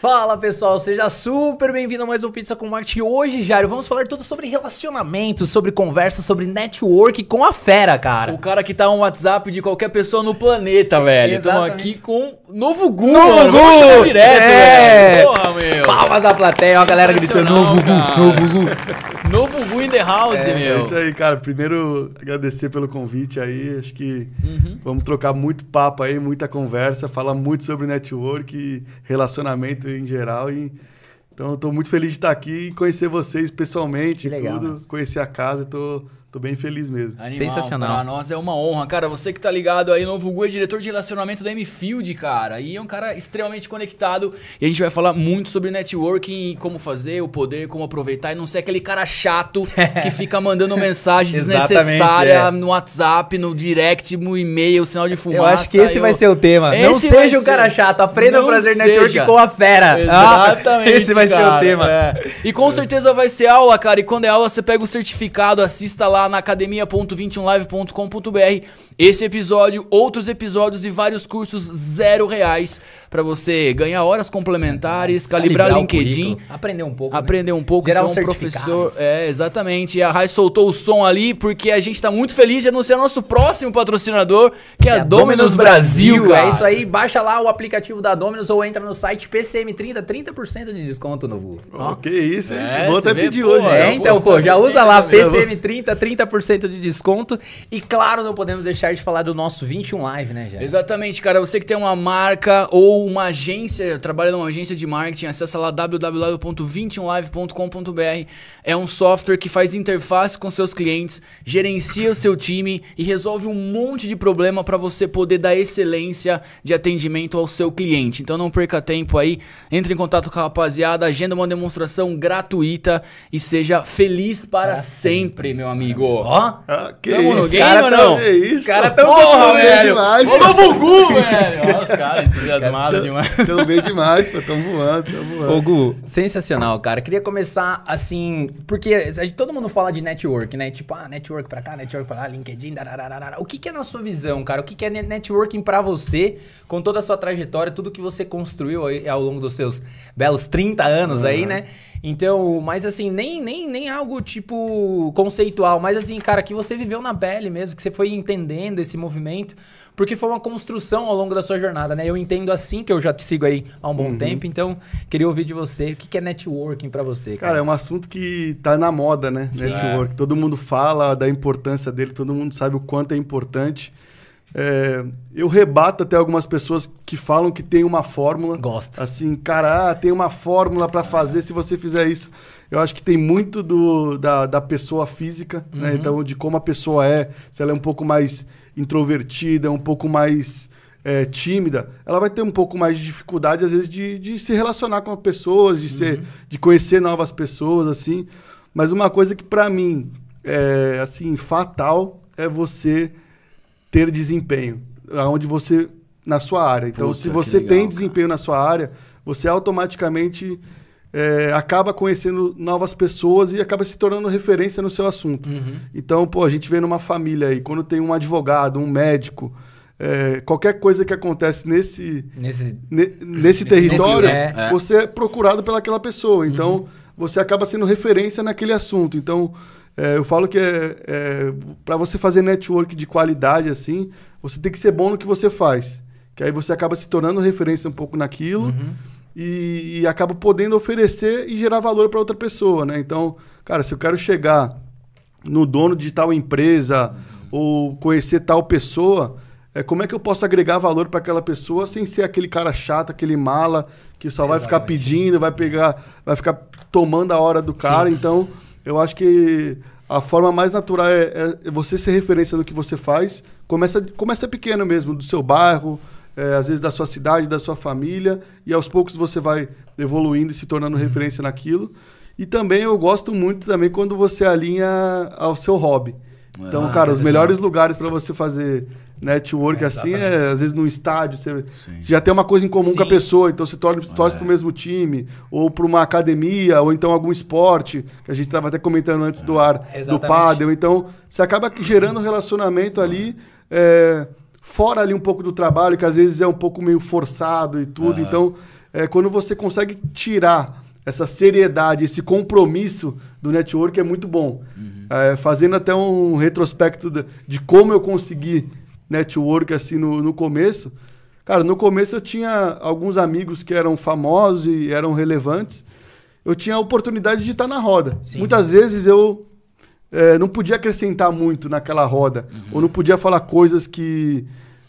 Fala pessoal, seja super bem-vindo a mais um Pizza com Marketing. Hoje, Jairo, vamos falar tudo sobre relacionamento, sobre conversa, sobre network com a fera, cara. O cara que tá um WhatsApp de qualquer pessoa no planeta, velho. Estamos aqui com novo Google. Novo mano. Google! Vamos direto, é. velho. Porra, meu. Palmas da plateia, ó, a galera gritando novo Google, novo Google. Novo Gu the House, é, meu. É isso aí, cara. Primeiro, agradecer pelo convite aí. Acho que uhum. vamos trocar muito papo aí, muita conversa, falar muito sobre network, relacionamento em geral. E... Então, eu tô muito feliz de estar aqui e conhecer vocês pessoalmente, Legal, tudo, né? conhecer a casa. Estou tô Tô bem feliz mesmo. Animal, Sensacional. Pra nós é uma honra. Cara, você que tá ligado aí, Novo Gu é diretor de relacionamento da M-Field, cara. E é um cara extremamente conectado. E a gente vai falar muito sobre networking e como fazer, o poder, como aproveitar. E não ser aquele cara chato que fica mandando mensagem desnecessária é. no WhatsApp, no direct, no e-mail, sinal de fumaça. Eu acho que esse eu... vai ser o tema. Esse não seja um cara chato. Aprenda a fazer prazer network com a fera. Ah, Exatamente. Ah, esse vai cara, ser o tema. É. E com é. certeza vai ser aula, cara. E quando é aula, você pega o certificado, assista lá lá na academia.21live.com.br esse episódio, outros episódios e vários cursos zero reais para você ganhar horas complementares, calibrar, calibrar LinkedIn, aprender um pouco, né? aprender né? um pouco, Gerar um, um professor. É exatamente. E a Rai soltou o som ali porque a gente está muito feliz de anunciar nosso próximo patrocinador, que é, é a Dominus, Dominus Brasil. Brasil é isso aí. Baixa lá o aplicativo da Dominus ou entra no site PCM30, 30% de desconto no voo Oh, que isso, hein? É, Vou até pedir hoje. É, né? então, pô, já usa lá PCM30, 30% de desconto. E claro, não podemos deixar de falar do nosso 21 Live, né, Jair? Exatamente, cara. Você que tem uma marca ou uma agência, trabalha numa agência de marketing, acessa lá www.21live.com.br. É um software que faz interface com seus clientes, gerencia o seu time e resolve um monte de problema para você poder dar excelência de atendimento ao seu cliente. Então não perca tempo aí, entre em contato com a rapaziada, agenda uma demonstração gratuita e seja feliz para, para sempre, sempre, meu amigo. Ó, ah, que Tamo isso, no game cara, ou não? É isso, caras tão porra, velho. Demais, Ô, novo Gu, velho. Olha os caras entusiasmados demais. Tão bem demais, pô. Tão voando, tão voando. Ô, Gu, sensacional, cara. Queria começar assim, porque todo mundo fala de network, né? Tipo, ah, network pra cá, network pra lá, LinkedIn, darararara. O que, que é na sua visão, cara? O que, que é networking pra você, com toda a sua trajetória, tudo que você construiu ao longo dos seus belos 30 anos uhum. aí, né? Então, mas assim, nem, nem, nem algo tipo conceitual, mas assim, cara, que você viveu na pele mesmo, que você foi entendendo entendo esse movimento, porque foi uma construção ao longo da sua jornada, né? Eu entendo assim que eu já te sigo aí há um bom uhum. tempo, então queria ouvir de você o que é networking para você. Cara? cara? é um assunto que tá na moda, né? Sim. Network. Todo mundo fala da importância dele, todo mundo sabe o quanto é importante. É, eu rebato até algumas pessoas que falam que tem uma fórmula. Gosta. Assim, cara, ah, tem uma fórmula para fazer se você fizer isso eu acho que tem muito do, da, da pessoa física, né? uhum. né? Então, de como a pessoa é, se ela é um pouco mais introvertida, um pouco mais é, tímida, ela vai ter um pouco mais de dificuldade, às vezes, de, de se relacionar com pessoas, de, ser, uhum. de conhecer novas pessoas, assim. Mas uma coisa que, para mim, é, assim, fatal é você ter desempenho, aonde você na sua área. Então, Puta, se você legal, tem desempenho cara. na sua área, você automaticamente é, acaba conhecendo novas pessoas e acaba se tornando referência no seu assunto. Uhum. Então, pô, a gente vê numa família aí, quando tem um advogado, um médico, é, qualquer coisa que acontece nesse, nesse, nesse, nesse território, nesse, né? é, você é procurado pelaquela pessoa. Então, uhum. você acaba sendo referência naquele assunto. Então, é, eu falo que é, é para você fazer network de qualidade assim, você tem que ser bom no que você faz. Que aí você acaba se tornando referência um pouco naquilo. Uhum e, e acabo podendo oferecer e gerar valor para outra pessoa, né? Então, cara, se eu quero chegar no dono de tal empresa ou conhecer tal pessoa, é, como é que eu posso agregar valor para aquela pessoa sem ser aquele cara chato, aquele mala que só Exatamente. vai ficar pedindo, vai pegar, vai ficar tomando a hora do cara. Sim. Então, eu acho que a forma mais natural é, é você ser referência no que você faz. Começa, começa pequeno mesmo, do seu bairro, é, às vezes da sua cidade, da sua família, e aos poucos você vai evoluindo e se tornando uhum. referência naquilo. E também eu gosto muito também quando você alinha ao seu hobby. Então, ah, cara, os melhores não. lugares para você fazer network é, assim é, às vezes, num estádio. Você, você, já tem uma coisa em comum Sim. com a pessoa, então você torce, é. torce para o mesmo time, ou para uma academia, ou então algum esporte, que a gente estava até comentando antes é. do ar, Exatamente. do paddle. Então, você acaba gerando um relacionamento é. ali. É, fora ali um pouco do trabalho, que às vezes é um pouco meio forçado e tudo. Uhum. Então, é, quando você consegue tirar essa seriedade, esse compromisso do network é muito bom. Uhum. É, fazendo até um retrospecto de, de, como eu consegui network assim no, no começo. Cara, no começo eu tinha alguns amigos que eram famosos e eram relevantes. Eu tinha a oportunidade de estar na roda. Sim. Muitas vezes eu é, não podia acrescentar muito naquela roda, uhum. ou não podia falar coisas que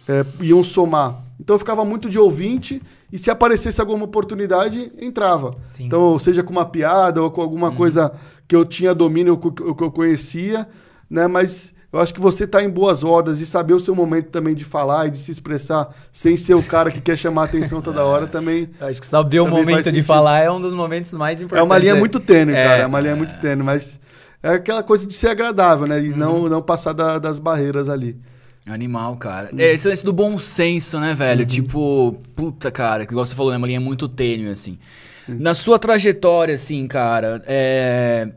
é, iam somar. Então eu ficava muito de ouvinte e se aparecesse alguma oportunidade, entrava. Sim. Então, seja com uma piada ou com alguma uhum. coisa que eu tinha domínio, ou que eu conhecia, né? Mas eu acho que você tá em boas rodas e saber o seu momento também de falar e de se expressar sem ser o cara que quer chamar atenção toda hora também. Eu acho que saber o momento de falar é um dos momentos mais importantes. É uma linha né? muito tênue, é... cara. É uma linha muito tênue, mas é aquela coisa de ser agradável, né? E uhum. não, não passar da, das barreiras ali. Animal, cara. Uhum. É esse lance do bom senso, né, velho? Uhum. Tipo, puta, cara, que igual você falou, né? Uma linha muito tênue, assim. Sim. Na sua trajetória, assim, cara, é.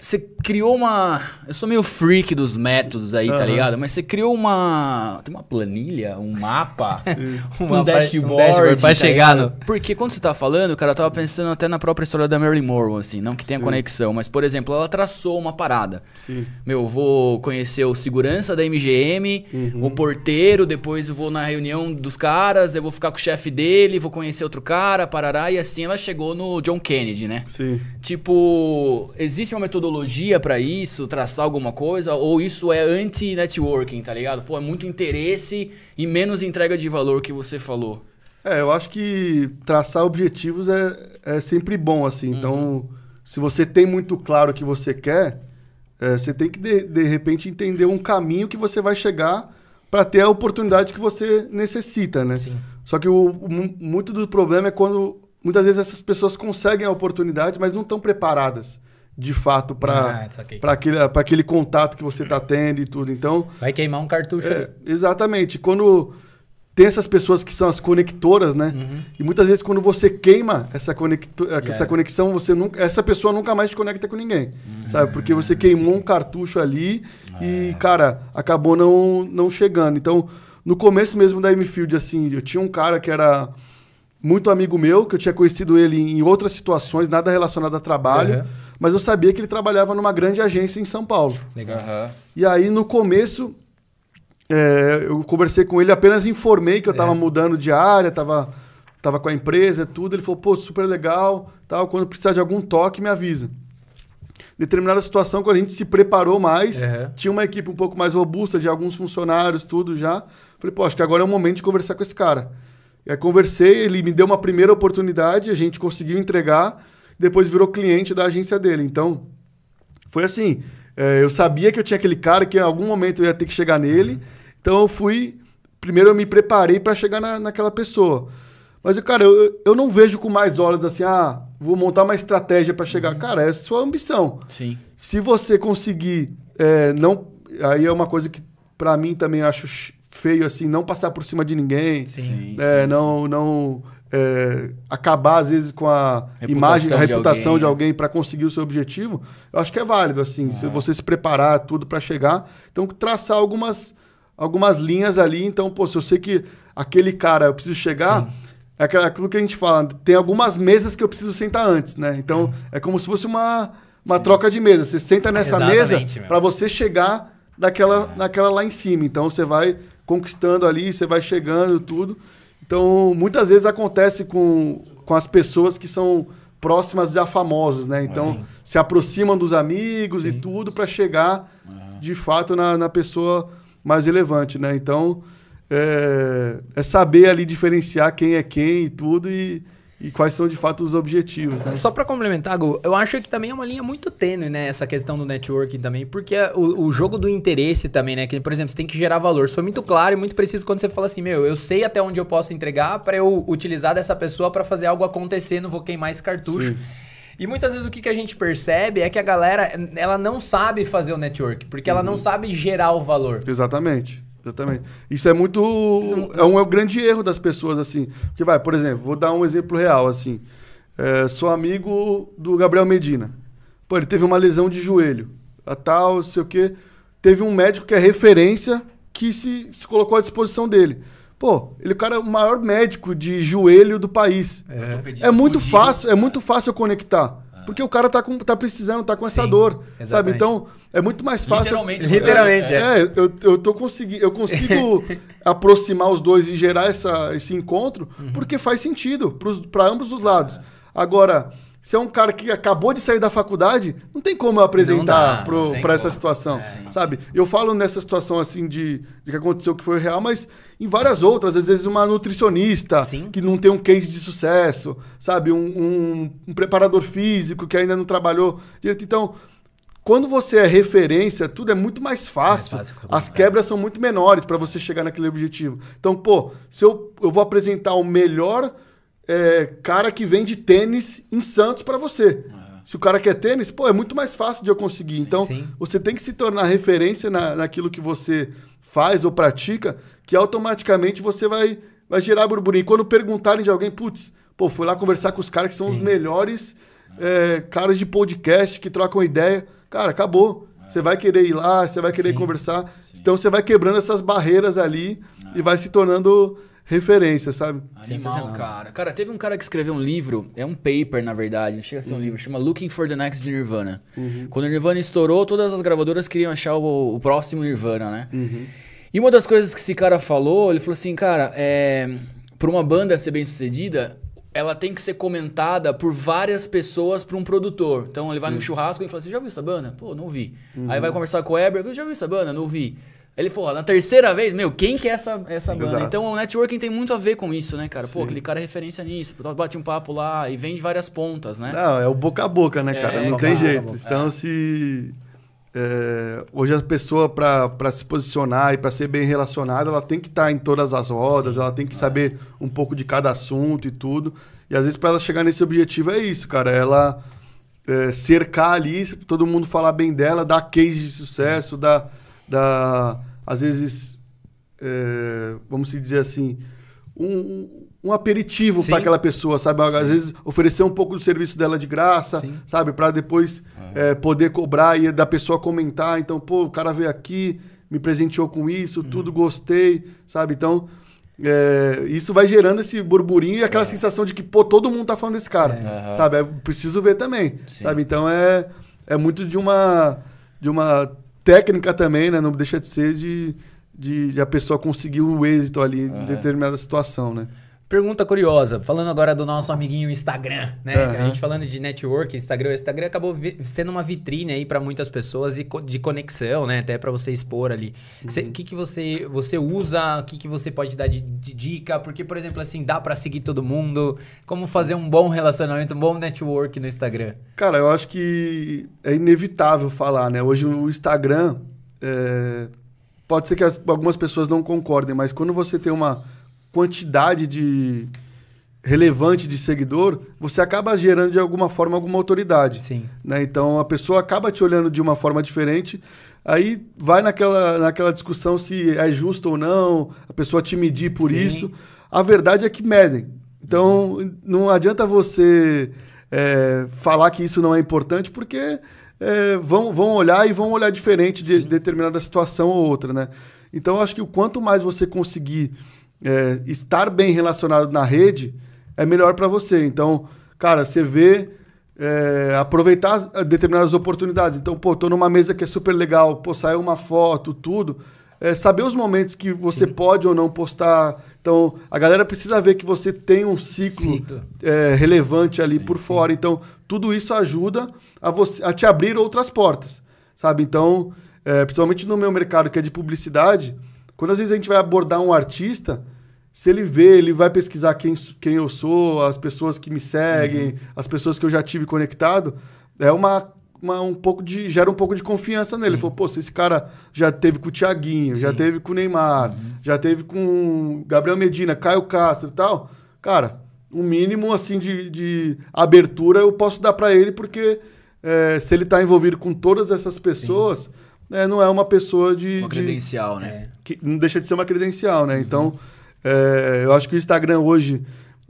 Você criou uma. Eu sou meio freak dos métodos aí, uhum. tá ligado? Mas você criou uma. Tem uma planilha, um mapa, um, dashboard. Um dashboard pra tá chegar Porque quando você tá falando, cara, eu tava pensando até na própria história da Marilyn Monroe, assim. Não que tenha Sim. conexão, mas, por exemplo, ela traçou uma parada. Sim. Meu, eu vou conhecer o segurança da MGM, uhum. o porteiro, depois eu vou na reunião dos caras, eu vou ficar com o chefe dele, vou conhecer outro cara, parará. E assim ela chegou no John Kennedy, né? Sim. Tipo, existe uma metodologia metodologia para isso, traçar alguma coisa, ou isso é anti-networking, tá ligado? Pô, é muito interesse e menos entrega de valor que você falou. É, eu acho que traçar objetivos é, é sempre bom, assim. Uhum. Então, se você tem muito claro o que você quer, é, você tem que, de, de repente, entender um caminho que você vai chegar para ter a oportunidade que você necessita, né? Sim. Só que o, o, muito do problema é quando muitas vezes essas pessoas conseguem a oportunidade, mas não estão preparadas de fato para ah, é, aquele, aquele contato que você está tendo e tudo. Então. Vai queimar um cartucho. É, exatamente. Quando tem essas pessoas que são as conectoras, né? Uhum. E muitas vezes quando você queima essa, conecto, essa conexão, você nunca, essa pessoa nunca mais te conecta com ninguém, uhum. sabe? Porque você é, queimou um cartucho ali e, é. cara, acabou não, não chegando. Então, no começo mesmo da M-Field, assim, eu tinha um cara que era muito amigo meu, que eu tinha conhecido ele em outras situações, nada relacionado a trabalho, uhum. mas eu sabia que ele trabalhava numa grande agência em São Paulo. Legal. Uhum. E aí, no começo, é, eu conversei com ele, apenas informei que eu estava é. mudando de área, estava tava com a empresa tudo. Ele falou, pô, super legal, tal. quando precisar de algum toque, me avisa. Determinada situação, quando a gente se preparou mais, uhum. tinha uma equipe um pouco mais robusta de alguns funcionários, tudo já. Falei, pô, acho que agora é o momento de conversar com esse cara. Eu é, conversei, ele me deu uma primeira oportunidade, a gente conseguiu entregar, depois virou cliente da agência dele. Então, foi assim. É, eu sabia que eu tinha aquele cara que em algum momento eu ia ter que chegar nele. Então eu fui. Primeiro eu me preparei para chegar na, naquela pessoa. Mas, cara, eu, eu não vejo com mais olhos assim, ah, vou montar uma estratégia para chegar. Uhum. Cara, é sua ambição. Sim. Se você conseguir é, não. Aí é uma coisa que, para mim, também acho feio assim, não passar por cima de ninguém, sim, é, sim, não, sim. não é, acabar às vezes com a reputação imagem, a reputação de alguém, alguém para conseguir o seu objetivo, eu acho que é válido assim, se é. você se preparar tudo para chegar, então traçar algumas algumas linhas ali, então pô, se eu sei que aquele cara eu preciso chegar é aquilo que a gente fala, tem algumas mesas que eu preciso sentar antes, né? Então, é, é como se fosse uma, uma troca de mesa. Você senta nessa Exatamente, mesa para você chegar daquela, é. naquela lá em cima. Então, você vai conquistando ali, você vai chegando tudo. Então, muitas vezes acontece com, com as pessoas que são próximas a famosos, né? Então, se aproximam dos amigos Sim. e tudo para chegar, de fato, na, na pessoa mais relevante, né? Então, é, é saber ali diferenciar quem é quem e tudo e e quais são de fato os objetivos. Né? Só para complementar, Gu, eu acho que também é uma linha muito tênue, né? Essa questão do networking também, porque é o, o, jogo do interesse também, né? Que, por exemplo, você tem que gerar valor. Isso foi muito claro e muito preciso quando você fala assim: meu, eu sei até onde eu posso entregar para eu utilizar dessa pessoa para fazer algo acontecer, não vou queimar esse cartucho. Sim. E muitas vezes o que, que a gente percebe é que a galera ela não sabe fazer o network, porque uhum. ela não uhum. sabe gerar o valor. Exatamente. Exatamente. Isso é muito. É um, é um grande erro das pessoas, assim. Porque, vai, por exemplo, vou dar um exemplo real, assim. É, sou amigo do Gabriel Medina. Pô, ele teve uma lesão de joelho. A tal, sei o quê. Teve um médico que é referência que se, se colocou à disposição dele. Pô, ele é o cara o maior médico de joelho do país. É, é muito fácil, é muito fácil conectar. Porque o cara tá, com, tá precisando, tá com essa dor. Exatamente. Sabe? Então, é muito mais fácil. Literalmente. Eu, literalmente, é. é. é eu, eu, tô eu consigo aproximar os dois e gerar essa, esse encontro, uhum. porque faz sentido para ambos os lados. Agora se é um cara que acabou de sair da faculdade, não tem como eu apresentar para essa situação, é, sabe? Eu falo nessa situação assim de, de, que aconteceu que foi real, mas em várias outras, às vezes uma nutricionista sim. que não tem um case de sucesso, sabe? Um, um, um, preparador físico que ainda não trabalhou direito. Então, quando você é referência, tudo é muito mais fácil. É fácil As é. quebras são muito menores para você chegar naquele objetivo. Então, pô, se eu, eu vou apresentar o melhor é, cara que vende tênis em Santos para você. É. Se o cara quer tênis, pô, é muito mais fácil de eu conseguir. Sim, então, sim. você tem que se tornar referência na, naquilo que você faz ou pratica, que automaticamente você vai, vai gerar burburinho. E quando perguntarem de alguém, putz, pô, fui lá conversar com os caras que são sim. os melhores é, caras de podcast, que trocam ideia. Cara, acabou. É. Você vai querer ir lá, você vai querer sim, conversar. Sim. Então você vai quebrando essas barreiras ali é. e vai se tornando referência, sabe? Animal, cara. Cara, teve um cara que escreveu um livro, é um paper, na verdade, não chega a ser um uhum. livro, chama Looking for the Next Nirvana. Uhum. Quando o Nirvana estourou, todas as gravadoras queriam achar o, o próximo Nirvana, né? Uhum. E uma das coisas que esse cara falou, ele falou assim, cara, é, para uma banda ser bem sucedida, ela tem que ser comentada por várias pessoas para um produtor. Então ele vai no churrasco e fala assim: já viu essa banda? Pô, não vi. Uhum. Aí vai conversar com o Eber, já viu essa banda? Não vi. Ele falou, na terceira vez, meu, quem que é essa, essa Exato. banda? Então o networking tem muito a ver com isso, né, cara? Pô, aquele cara é referência nisso, bate um papo lá e vende várias pontas, né? Não, é o boca a boca, né, é, cara? É, Não tem jeito. Então é. se. É, hoje a pessoa, para se posicionar e para ser bem relacionada, ela tem que estar tá em todas as rodas, Sim. ela tem que é. saber um pouco de cada assunto e tudo. E às vezes, para ela chegar nesse objetivo, é isso, cara. Ela é, cercar ali, todo mundo falar bem dela, dar case de sucesso, dar da às vezes, é, vamos dizer assim, um, um aperitivo para aquela pessoa, sabe? Às Sim. vezes oferecer um pouco do serviço dela de graça, Sim. sabe? Para depois ah. é, poder cobrar e da pessoa comentar. Então, pô, o cara veio aqui, me presenteou com isso, uhum. tudo gostei, sabe? Então, é, isso vai gerando esse burburinho e aquela é. sensação de que, pô, todo mundo tá falando desse cara, é. sabe? É, preciso ver também, Sim. sabe? Então, é, é muito de uma... De uma técnica também, né? Não deixa de ser de, de, de a pessoa conseguir o êxito ali em determinada situação, né? Pergunta curiosa, falando agora do nosso amiguinho Instagram, né? Uhum. A gente falando de network, Instagram, o Instagram acabou sendo uma vitrine aí para muitas pessoas e de conexão, né? Até para você expor ali. O uhum. que, que você, você usa? O que, que você pode dar de, de dica? Porque, por exemplo, assim, dá para seguir todo mundo? Como fazer um bom relacionamento, um bom network no Instagram? Cara, eu acho que é inevitável falar, né? Hoje o Instagram, é... pode ser que as, algumas pessoas não concordem, mas quando você tem uma quantidade de relevante de seguidor, você acaba gerando de alguma forma alguma autoridade. Sim. Né? Então a pessoa acaba te olhando de uma forma diferente, aí vai naquela, naquela discussão se é justo ou não, a pessoa te medir por Sim. isso. A verdade é que medem. Então uhum. não adianta você é, falar que isso não é importante, porque é, vão, vão olhar e vão olhar diferente de determinada situação ou outra. Né? Então eu acho que o quanto mais você conseguir é, estar bem relacionado na rede é melhor para você. Então, cara, você vê é, aproveitar ah, determinadas oportunidades. Então, pô, tô numa mesa que é super legal, pô, saiu uma foto, tudo. É, saber os momentos que você Sim. pode ou não postar. Então, a galera precisa ver que você tem um ciclo, ciclo. É, relevante ali Sim. por fora. Então, tudo isso ajuda a, você, a te abrir outras portas, sabe? Então, é, principalmente no meu mercado que é de publicidade, quando às vezes a gente vai abordar um artista, se ele vê, ele vai pesquisar quem, quem eu sou, as pessoas que me seguem, uhum. as pessoas que eu já tive conectado, é uma, uma um pouco de gera um pouco de confiança nele. Sim. Ele falou, pô, se esse cara já teve com o Thiaguinho, Sim. já teve com o Neymar, uhum. já teve com o Gabriel Medina, Caio Castro e tal, cara, um mínimo assim de, de abertura eu posso dar para ele porque é, se ele está envolvido com todas essas pessoas, Sim né, não é uma pessoa de. Uma credencial, de, né? É. Que não deixa de ser uma credencial, né? Uhum. Então, é, eu acho que o Instagram hoje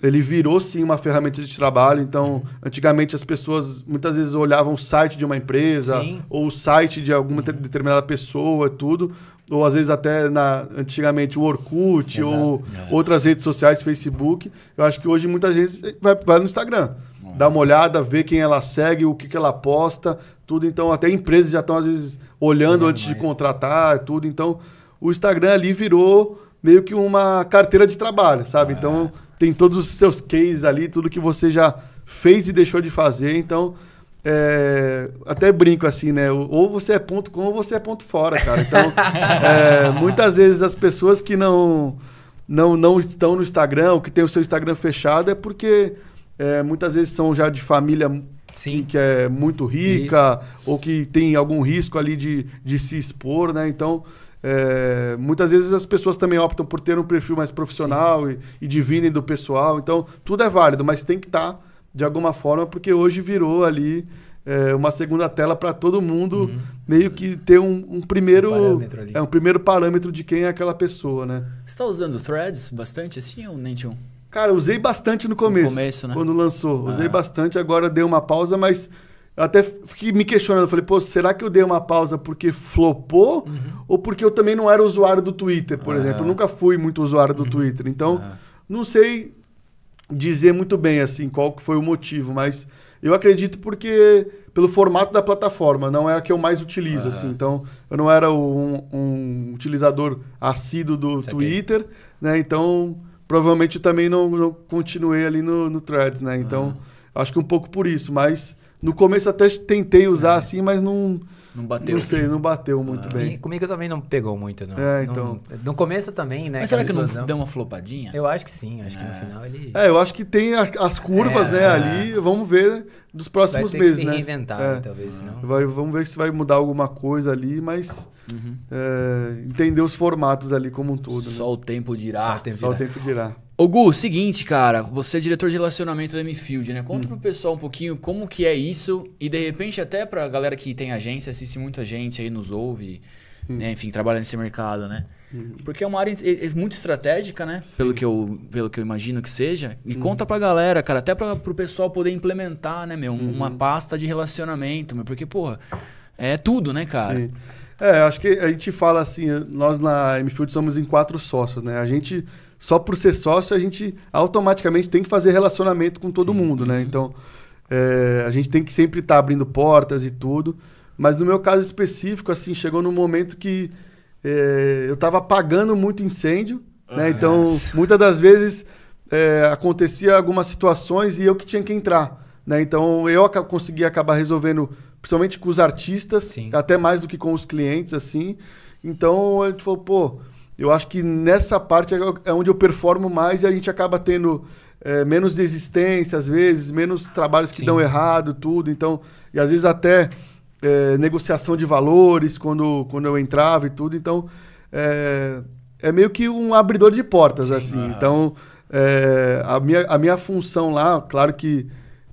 ele virou sim uma ferramenta de trabalho. Então, antigamente as pessoas muitas vezes olhavam o site de uma empresa sim. ou o site de alguma uhum. determinada pessoa, tudo. Ou às vezes até na, antigamente o Orkut Exato. ou é. outras redes sociais, Facebook. Eu acho que hoje muita gente vai, vai no Instagram dar Dá uma olhada, vê quem ela segue, o que, que ela posta, tudo. Então, até empresas já estão, às vezes, olhando antes de contratar, tudo. Então, o Instagram ali virou meio que uma carteira de trabalho, sabe? Então, é. tem todos os seus cases ali, tudo que você já fez e deixou de fazer. Então, é, até brinco assim, né? Ou você é ponto com ou você é ponto fora, cara. Então, é, muitas vezes as pessoas que não, não, não estão no Instagram, ou que tem o seu Instagram fechado, é porque é, muitas vezes são já de família que, que, é muito rica Isso. ou que tem algum risco ali de, de se expor, né? Então, é, muitas vezes as pessoas também optam por ter um perfil mais profissional e, e, dividem do pessoal. Então, tudo é válido, mas tem que estar tá, de alguma forma, porque hoje virou ali é, uma segunda tela para todo mundo uhum. meio que ter um, um primeiro um é um primeiro parâmetro de quem é aquela pessoa, né? Você está usando threads bastante assim ou nem tinha um? Cara, usei bastante no começo. No começo, né? Quando lançou. Ah. Usei ah. bastante, agora dei uma pausa, mas até fiquei me questionando. Falei, pô, será que eu dei uma pausa porque flopou? Uhum. Ou porque eu também não era usuário do Twitter, por ah. exemplo? Eu nunca fui muito usuário do uhum. Twitter. Então, ah. não sei dizer muito bem, assim, qual foi o motivo, mas eu acredito porque pelo formato da plataforma, não é a que eu mais utilizo, ah. assim. Então, eu não era um, um utilizador assíduo do tá Twitter, né? Então provavelmente eu também não, não continuei ali no, no Threads, né? Então, ah. acho que um pouco por isso. Mas no começo até tentei usar é. assim, mas não não bateu. Não sei, não bateu muito ah, bem. Comigo também não pegou muito, não. É, então. Não, no começo também, né? Mas será que não deu uma flopadinha? Eu acho que sim, acho é. que no é. final ele. É, eu acho que tem as curvas, é, né, é. ali. Vamos ver dos próximos meses, né? Vai se reinventar, é. talvez, não Vai, vamos ver se vai mudar alguma coisa ali, mas uhum. entender os formatos ali como um todo. Só né? o tempo dirá. Só o tempo dirá. Só o tempo dirá. Ô Gu, seguinte, cara, você é diretor de relacionamento da M-Field, né? Conta hum. pro pessoal um pouquinho como que é isso e de repente até pra galera que tem agência, assiste muita gente aí, nos ouve, né? enfim, trabalha nesse mercado, né? Hum. Porque é uma área é, é muito estratégica, né? Pelo que, eu, pelo que eu imagino que seja. E hum. conta pra galera, cara, até pra, pro pessoal poder implementar, né, meu? Uma uhum. pasta de relacionamento, meu, porque, porra, é tudo, né, cara? Sim. É, acho que a gente fala assim, nós na M-Field somos em quatro sócios, né? A gente só por ser sócio a gente automaticamente tem que fazer relacionamento com todo Sim. mundo, né? Uhum. Então é, a gente tem que sempre estar tá abrindo portas e tudo. Mas no meu caso específico, assim, chegou num momento que é, eu estava apagando muito incêndio, né? ah, né? Então muitas das vezes é, acontecia algumas situações e eu que tinha que entrar, né? Então eu ac conseguia acabar resolvendo, principalmente com os artistas, Sim. até mais do que com os clientes, assim. Então a gente falou, pô eu acho que nessa parte é, é onde eu performo mais e a gente acaba tendo é, menos desistência, às vezes, menos trabalhos que Sim. dão errado, tudo. Então, e às vezes até é, negociação de valores quando, quando eu entrava e tudo. Então, é, é meio que um abridor de portas, Sim, assim. Uhum. Então, é, a, minha, a minha função lá, claro que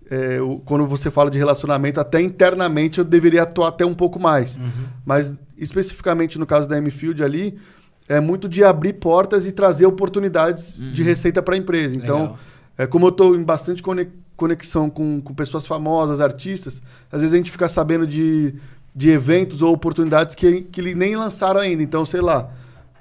eu, é, quando você fala de relacionamento, até internamente eu deveria atuar até um pouco mais. Uhum. Mas especificamente no caso da M-Field ali é muito de abrir portas e trazer oportunidades uhum. de receita para a empresa. Então, é, como eu estou em bastante conexão com, com pessoas famosas, artistas, às vezes a gente fica sabendo de, de eventos ou oportunidades que, que nem lançaram ainda. Então, sei lá,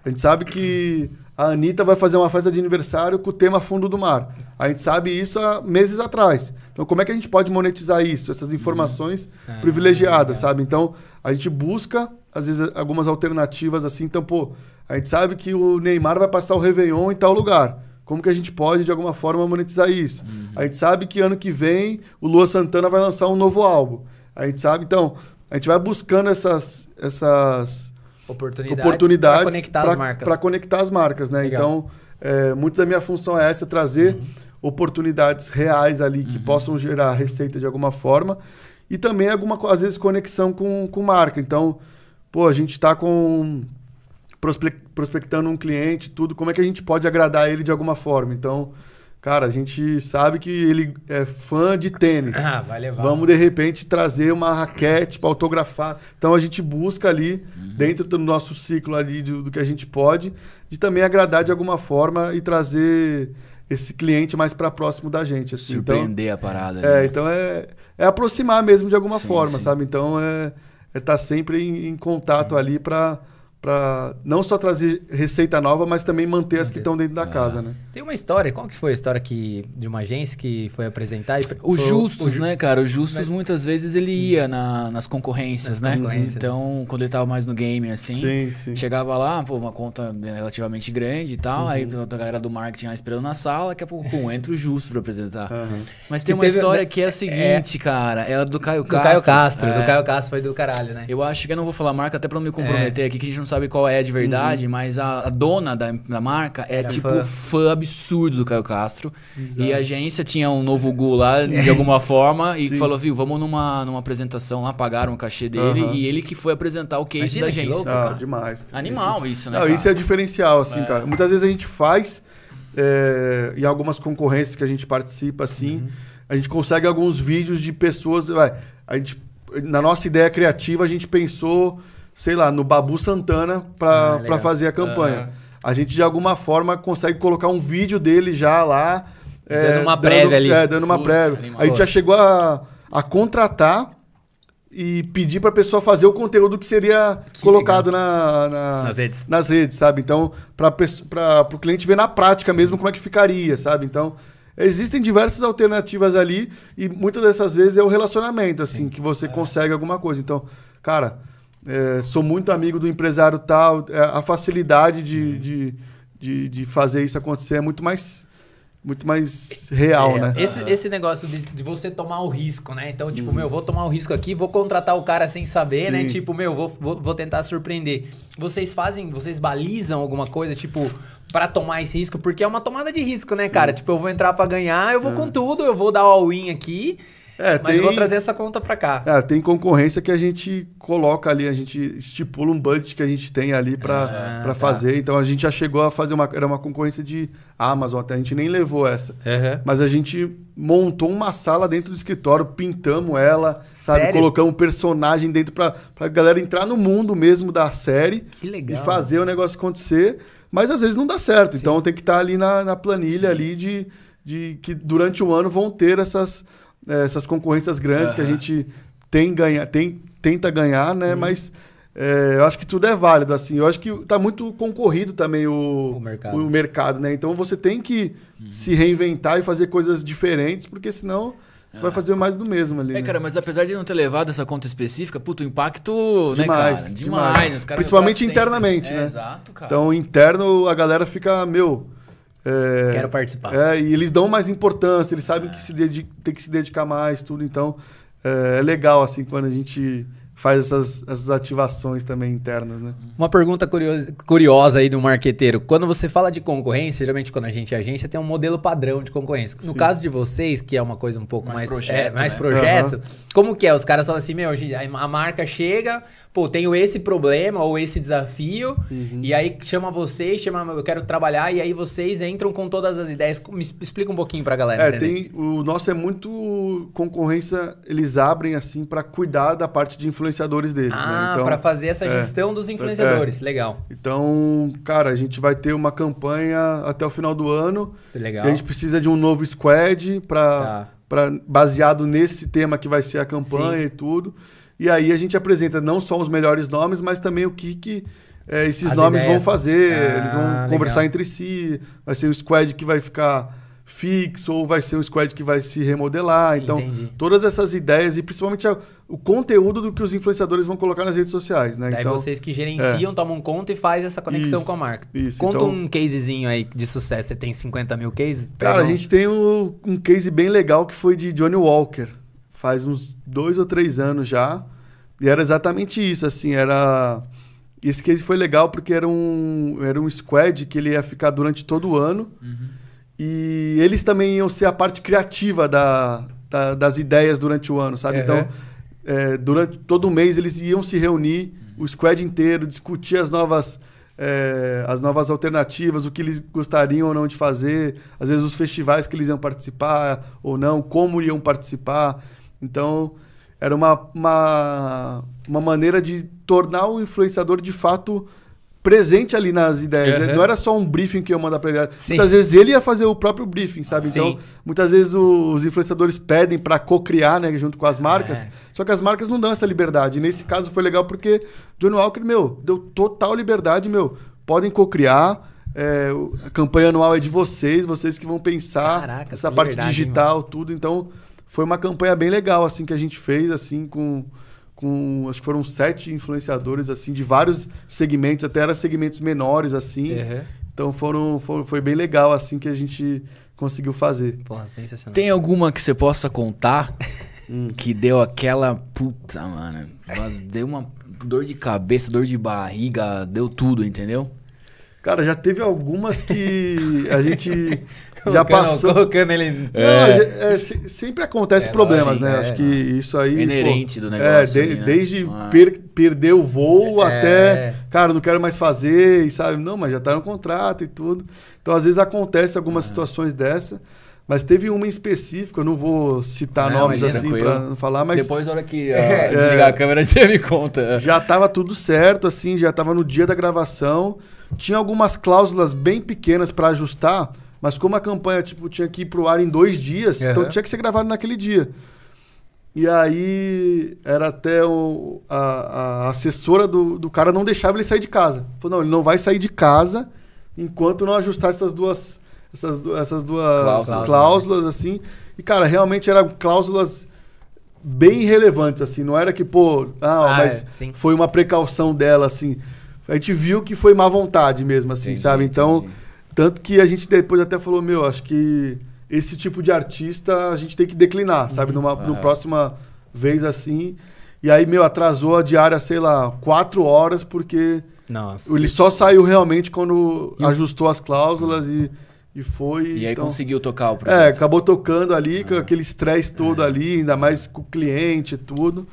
a gente sabe que a Anitta vai fazer uma festa de aniversário com o tema Fundo do Mar. A gente sabe isso há meses atrás. Então, como é que a gente pode monetizar isso? Essas uhum. informações uhum. privilegiadas, uhum. sabe? Então, a gente busca, às vezes, algumas alternativas assim. Então, pô, a gente sabe que o Neymar vai passar o Réveillon em tal lugar. Como que a gente pode, de alguma forma, monetizar isso? Uhum. A gente sabe que ano que vem o Lua Santana vai lançar um novo álbum. A gente sabe. Então, a gente vai buscando essas, essas oportunidades, oportunidades para conectar pra, as marcas. Para conectar as marcas, né? Legal. Então, é, muito da minha função é essa, é trazer uhum. oportunidades reais ali que uhum. possam gerar receita de alguma forma. E também alguma, às vezes, conexão com, com marca. Então, pô, a gente está com prospectando um cliente, tudo, como é que a gente pode agradar ele de alguma forma? Então, cara, a gente sabe que ele é fã de tênis. Ah, vai levar. Vamos, né? de repente, trazer uma raquete para autografar. Então, a gente busca ali, uhum. dentro do nosso ciclo ali, do, do que a gente pode, de também agradar de alguma forma e trazer esse cliente mais para próximo da gente. Assim. Então, Surpreender então, a parada. É, né? então é, é aproximar mesmo de alguma sim, forma, sim. sabe? Então, é estar é tá sempre em, em contato uhum. ali para para não só trazer receita nova, mas também manter as que estão dentro da ah. casa, né? Tem uma história, qual que foi a história que, de uma agência que foi apresentar? E... O Justus, o né, cara? O Justus muitas vezes ele ia na, nas concorrências, nas né? Concorrências. Então, quando ele tava mais no game, assim, sim, sim. chegava lá, pô, uma conta relativamente grande e tal, uhum. aí a galera do marketing lá esperando na sala, daqui a pouco, pum, entra o Justus para apresentar. Uhum. Mas tem e uma teve... história né, que é a é. seguinte, é... cara, é do Caio Castro. Do Caio Castro, é. do Caio Castro foi do caralho, né? Eu acho que eu não vou falar marca até para não me é. comprometer é. aqui, que a gente não sabe sabe qual é de verdade, uhum. mas a, a, dona da, da marca é, é tipo fã. fã. absurdo do Caio Castro. Exato. E a agência tinha um novo Gu lá, de alguma forma, e Sim. falou, viu, vamos numa, numa apresentação lá, pagaram o cachê dele, uhum. e ele que foi apresentar o case Imagina da agência. Louco, ah, demais. Animal isso, isso né? Não, cara? isso é diferencial, assim, é. cara. Muitas vezes a gente faz, é, em algumas concorrências que a gente participa, assim, uhum. a gente consegue alguns vídeos de pessoas. Vai, a gente, na nossa ideia criativa, a gente pensou sei lá, no Babu Santana para ah, fazer a campanha. Uhum. A gente, de alguma forma, consegue colocar um vídeo dele já lá. É, é, dando uma prévia dando, ali. É, dando Putz, uma prévia. Animador. A gente já chegou a, a contratar e pedir para a pessoa fazer o conteúdo que seria que colocado na, na, nas, redes. nas redes, sabe? Então, para o cliente ver na prática mesmo como é que ficaria, sabe? Então, existem diversas alternativas ali e muitas dessas vezes é o relacionamento, assim, Sim. que você é. consegue alguma coisa. Então, cara, é, sou muito amigo do empresário tal. É, a facilidade de, uhum. de, de, de, fazer isso acontecer é muito mais. Muito mais real, é, né? Esse, uhum. esse negócio de, de, você tomar o risco, né? Então, tipo, uhum. meu, vou tomar o risco aqui, vou contratar o cara sem saber, né? Sim. né? Tipo, meu, vou, vou, vou tentar surpreender. Vocês fazem, vocês balizam alguma coisa, tipo, para tomar esse risco? Porque é uma tomada de risco, né, Sim. cara? Tipo, eu vou entrar para ganhar, eu vou é. com tudo, eu vou dar o all-in aqui. É, Mas tem... vou trazer essa conta para cá. É, tem concorrência que a gente coloca ali, a gente estipula um budget que a gente tem ali para ah, pra tá. fazer. Então a gente já chegou a fazer uma. Era uma concorrência de Amazon até, a gente nem levou essa. Uhum. Mas a gente montou uma sala dentro do escritório, pintamos ela, sabe? Sério? Colocamos um personagem dentro para a galera entrar no mundo mesmo da série e fazer o negócio acontecer. Mas às vezes não dá certo. Sim. Então tem que estar tá ali na, na planilha Sim. ali de, de que durante o ano vão ter essas é, essas concorrências grandes uhum. que a gente tem ganha, tem, tenta ganhar, né? Uhum. Mas é, eu acho que tudo é válido, assim. Eu acho que está muito concorrido também o, o, mercado. o mercado, né? Então você tem que uhum. se reinventar e fazer coisas diferentes, porque senão você ah. vai é. fazer mais do mesmo ali. É, né? cara, mas apesar de não ter levado essa conta específica, puto, o impacto, né, demais, né, cara? Demais. demais. Os caras Principalmente tá internamente, é, né? exato, cara. Então, interno, a galera fica, meu, é, Quero participar. É, e eles dão mais importância, eles sabem é. que se dedica, tem que se dedicar mais, tudo. Então, é, é legal, assim, quando a gente faz essas, essas ativações também internas, né? Uhum. Uma pergunta curiosa, curiosa aí do marqueteiro. Quando você fala de concorrência, geralmente quando a gente é agência, tem um modelo padrão de concorrência. No Sim. caso de vocês, que é uma coisa um pouco mais, mais projeto, é, né? mais né? projeto uhum. como que é? Os caras falam assim, meu, a marca chega, pô, tenho esse problema ou esse desafio, uhum. e aí chama vocês, chama, eu quero trabalhar, e aí vocês entram com todas as ideias. Me explica um pouquinho pra galera. É, entender. tem, o nosso é muito concorrência, eles abrem assim para cuidar da parte de influência influenciadores deles. Né? Ah, né? então, para fazer essa é. gestão é, dos influenciadores, é. legal. Então, cara, a gente vai ter uma campanha até o final do ano. Isso é legal. a gente precisa de um novo squad para tá. baseado nesse tema que vai ser a campanha Sim. e tudo. E aí a gente apresenta não só os melhores nomes, mas também o que, que é, esses As nomes ideias. vão fazer. Ah, eles vão legal. conversar entre si. Vai ser o squad que vai ficar fixo ou vai ser um squad que vai se remodelar. Então, Entendi. todas essas ideias e principalmente a, o conteúdo do que os influenciadores vão colocar nas redes sociais, né? Daí então, vocês que é. gerenciam, é. tomam conta e faz essa conexão isso, com a marca. Isso. Conta então, um casezinho aí de sucesso. Você tem 50 mil cases? Cara, a gente tem um, um case bem legal que foi de Johnny Walker. Faz uns dois ou três anos já. E era exatamente isso, assim, era... Esse case foi legal porque era um, era um squad que ele ia ficar durante todo o ano. Uhum. E eles também iam ser a parte criativa da, da das ideias durante o ano, sabe? Uhum. Então, é, durante todo mês eles iam se reunir, o squad inteiro, discutir as novas, é, as novas alternativas, o que eles gostariam ou não de fazer, às vezes os festivais que eles iam participar ou não, como iam participar. Então, era uma, uma, uma maneira de tornar o influenciador de fato presente ali nas ideias. Uhum. Né? Não era só um briefing que eu mandar para ele. Sim. Muitas vezes ele ia fazer o próprio briefing, sabe? Então, Sim. Então, muitas vezes os influenciadores pedem para co-criar, né, junto com as marcas. É. Só que as marcas não dão essa liberdade. E nesse caso foi legal porque John Walker, meu, deu total liberdade, meu. Podem co-criar. É, a campanha anual é de vocês, vocês que vão pensar Caraca, essa parte verdade, digital, hein, tudo. Então, foi uma campanha bem legal assim que a gente fez assim com com acho que foram sete influenciadores assim de vários segmentos, até eram segmentos menores assim. Uhum. Então foram, foram, foi bem legal assim que a gente conseguiu fazer. Porra, sensacional. Tem alguma que você possa contar hum. que deu aquela puta, mano, deu uma dor de cabeça, dor de barriga, deu tudo, entendeu? Cara, já teve algumas que a gente já passou. Colocando ele. Não, é. É, sempre acontece é, problemas, né? É, Acho que isso aí. É inerente pô, do negócio. É, de, assim, né? desde é. per, perder o voo até, cara, não quero mais fazer, e sabe? Não, mas já tá no contrato e tudo. Então, às vezes acontece algumas situações dessa. Mas teve uma em específico, eu não vou citar não, nomes assim para não falar, mas. Depois, na hora que uh, é, desligar a é. câmera, você me conta. Já tava tudo certo, assim, já tava no dia da gravação. Tinha algumas cláusulas bem pequenas para ajustar, mas como a campanha tipo, tinha que ir pro ar em dois dias, uhum. então tinha que ser gravado naquele dia. E aí era até o, a, a, assessora do, do cara não deixava ele sair de casa. Falou, não, ele não vai sair de casa enquanto não ajustar essas duas essas, du essas duas cláusulas, né? cláusulas né? assim. E, cara, realmente eram cláusulas bem relevantes, assim. Não era que, pô, ah, ah mas é, foi uma precaução dela, assim. A gente viu que foi má vontade mesmo, assim, entendi, sabe? Então, entendi. tanto que a gente depois até falou, meu, acho que esse tipo de artista a gente tem que declinar, uhum, sabe? Numa, é. numa próxima vez, assim. E aí, meu, atrasou a diária, sei lá, quatro horas, porque... Nossa. Ele só saiu realmente quando e ajustou as cláusulas e... E foi. E aí então, conseguiu tocar o é, projeto. É, acabou tocando ali, ah. com aquele estresse todo é. ali, ainda mais com o cliente e tudo.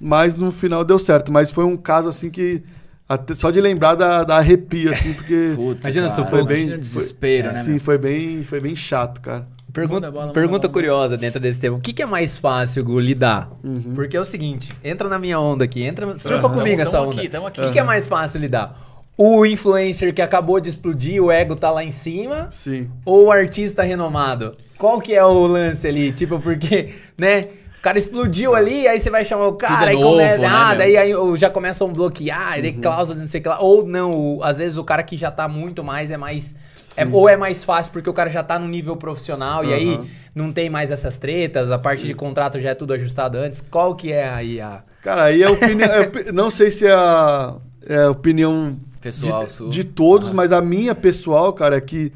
Mas no final deu certo. Mas foi um caso assim que. Até, só de lembrar da, da arrepio, assim, porque. Puta, imagina, foi bem. desespero, foi, né? Sim, foi bem, foi bem chato, cara. Pergunta, bola, pergunta bola, curiosa bola. dentro desse tema. O que, que é mais fácil, Gu, lidar? Uhum. Porque é o seguinte, entra na minha onda aqui, entra, surfa uhum. comigo tamo, essa tamo onda. Aqui, aqui. Uhum. O que, que é mais fácil lidar? o influencer que acabou de explodir, o ego tá lá em cima? Sim. Ou o artista renomado? Qual que é o lance ali? Tipo, porque, né? O cara explodiu é. ali, aí você vai chamar o cara, e aí é começa. Né, ah, daí aí, já começam a bloquear, e daí uhum. cláusula, não sei o que lá. Ou não, às vezes o cara que já tá muito mais é mais. É, ou é mais fácil porque o cara já tá no nível profissional uhum. e aí não tem mais essas tretas, a parte de contrato já é tudo ajustado antes. Qual que é aí a. Cara, aí é opinião. é, não sei se é a é, opinião Pessoal de, sua. De todos, mas a minha pessoal, cara, é que.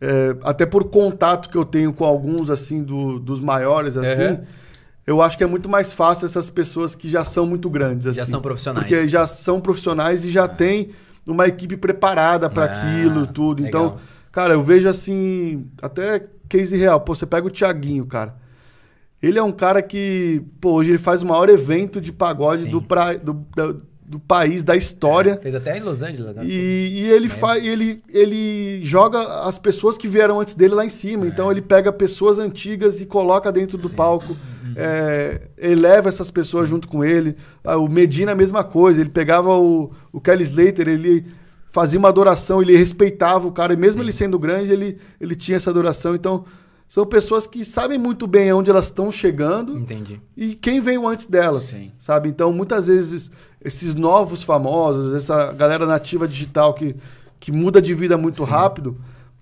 É, até por contato que eu tenho com alguns, assim, do, dos maiores, assim. Uhum. Eu acho que é muito mais fácil essas pessoas que já são muito grandes, assim. Já são profissionais. Porque já são profissionais e já é. tem uma equipe preparada para ah, aquilo, tudo. Legal. Então, cara, eu vejo assim, até case real. Pô, você pega o Thiaguinho, cara. Ele é um cara que, pô, hoje ele faz o maior evento de pagode Sim. do, pra, do, do, do país, da história. É, fez até em Los Angeles. Agora. E, né? e ele, é. ele, ele joga as pessoas que vieram antes dele lá em cima. É. Então ele pega pessoas antigas e coloca dentro do Sim. palco. Uhum. É, eleva essas pessoas Sim. junto com ele. Ah, o Medina, a mesma coisa. Ele pegava o, o Kelly Slater, ele fazia uma adoração, ele respeitava o cara. E mesmo Sim. ele sendo grande, ele, ele tinha essa adoração. Então são pessoas que sabem muito bem aonde elas estão chegando. Entendi. E quem veio antes delas, Sim. sabe? Então, muitas vezes, esses novos famosos, essa galera nativa digital que, que muda de vida muito Sim. rápido,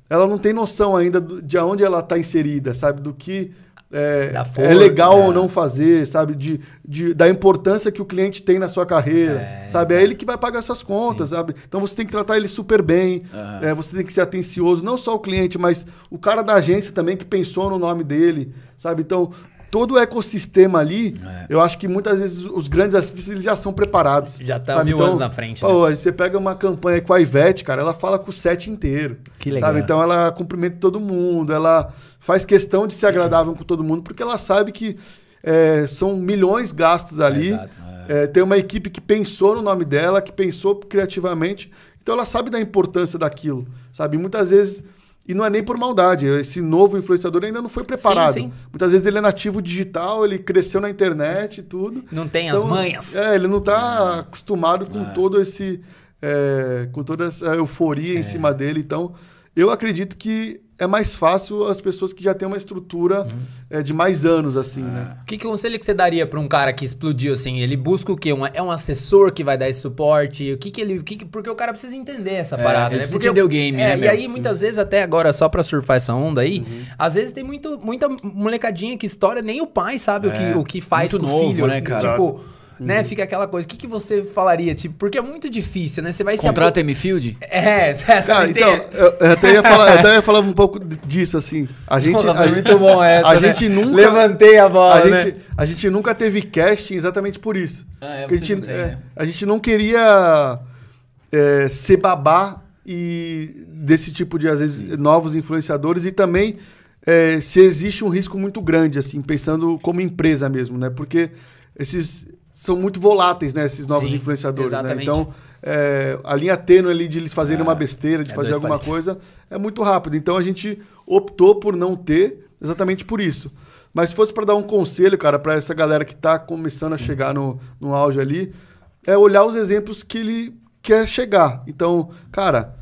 ela não tem noção ainda de aonde ela está inserida, sabe? Do que é, é legal ou né? não fazer, sabe? De, de, da importância que o cliente tem na sua carreira, é, sabe? É então. ele que vai pagar suas contas, sim. sabe? Então você tem que tratar ele super bem, uhum. é, você tem que ser atencioso, não só o cliente, mas o cara da agência também que pensou no nome dele, sabe? Então todo o ecossistema ali, é. eu acho que muitas vezes os grandes artistas eles já são preparados. Já tá sabe? mil então, anos na frente. Né? Pô, né? Você pega uma campanha com a Ivete, cara, ela fala com o set inteiro. Que legal. Sabe? Então ela cumprimenta todo mundo, ela faz questão de ser agradável é. com todo mundo, porque ela sabe que é, são milhões gastos ali. É. É, tem uma equipe que pensou no nome dela, que pensou criativamente. Então ela sabe da importância daquilo, sabe? Muitas vezes e não é nem por maldade. Esse novo influenciador ainda não foi preparado. Sim, sim. Muitas vezes ele é nativo digital, ele cresceu na internet e tudo. Não tem então, as manhas. É, ele não está acostumado com ah. todo esse. É, com toda essa euforia é. em cima dele. Então, eu acredito que é mais fácil as pessoas que já têm uma estrutura uhum. é, de mais anos, assim, ah. né? Que, que conselho que você daria para um cara que explodiu, assim? Ele busca o quê? Um, é um assessor que vai dar esse suporte? O que que ele... Que, porque o cara precisa entender essa é, parada, né? Porque entender o game, é, né? E aí, Sim. muitas vezes, até agora, só para surfar essa onda aí, uhum. às vezes tem muito, muita molecadinha que história, nem o pai sabe o, que, é, o que faz muito com novo, o filho. né, cara? Tipo né? Uhum. Fica aquela coisa. O que, que você falaria? Tipo, porque é muito difícil, né? Você vai Contrata se. Contrata M-Field? É, Cara, tá, então, eu, eu, até ia falar, eu até ia falar um pouco disso, assim. A gente. Pô, tá a, muito bom essa. A né? gente nunca. Levantei a bola. A, né? gente, a gente nunca teve casting exatamente por isso. Ah, é, a, gente, tem, é, né? a gente não queria é, ser babá e desse tipo de, às vezes, Sim. novos influenciadores e também. É, se existe um risco muito grande, assim, pensando como empresa mesmo, né? Porque esses são muito voláteis, né? Esses novos Sim, influenciadores, né? exatamente. né? Então, é, a linha tênue ali de eles fazerem uma ah, besteira, de é fazer alguma coisa, é muito rápido. Então, a gente optou por não ter exatamente por isso. Mas se fosse para dar um conselho, cara, para essa galera que está começando Sim. a chegar no, no auge ali, é olhar os exemplos que ele quer chegar. Então, cara,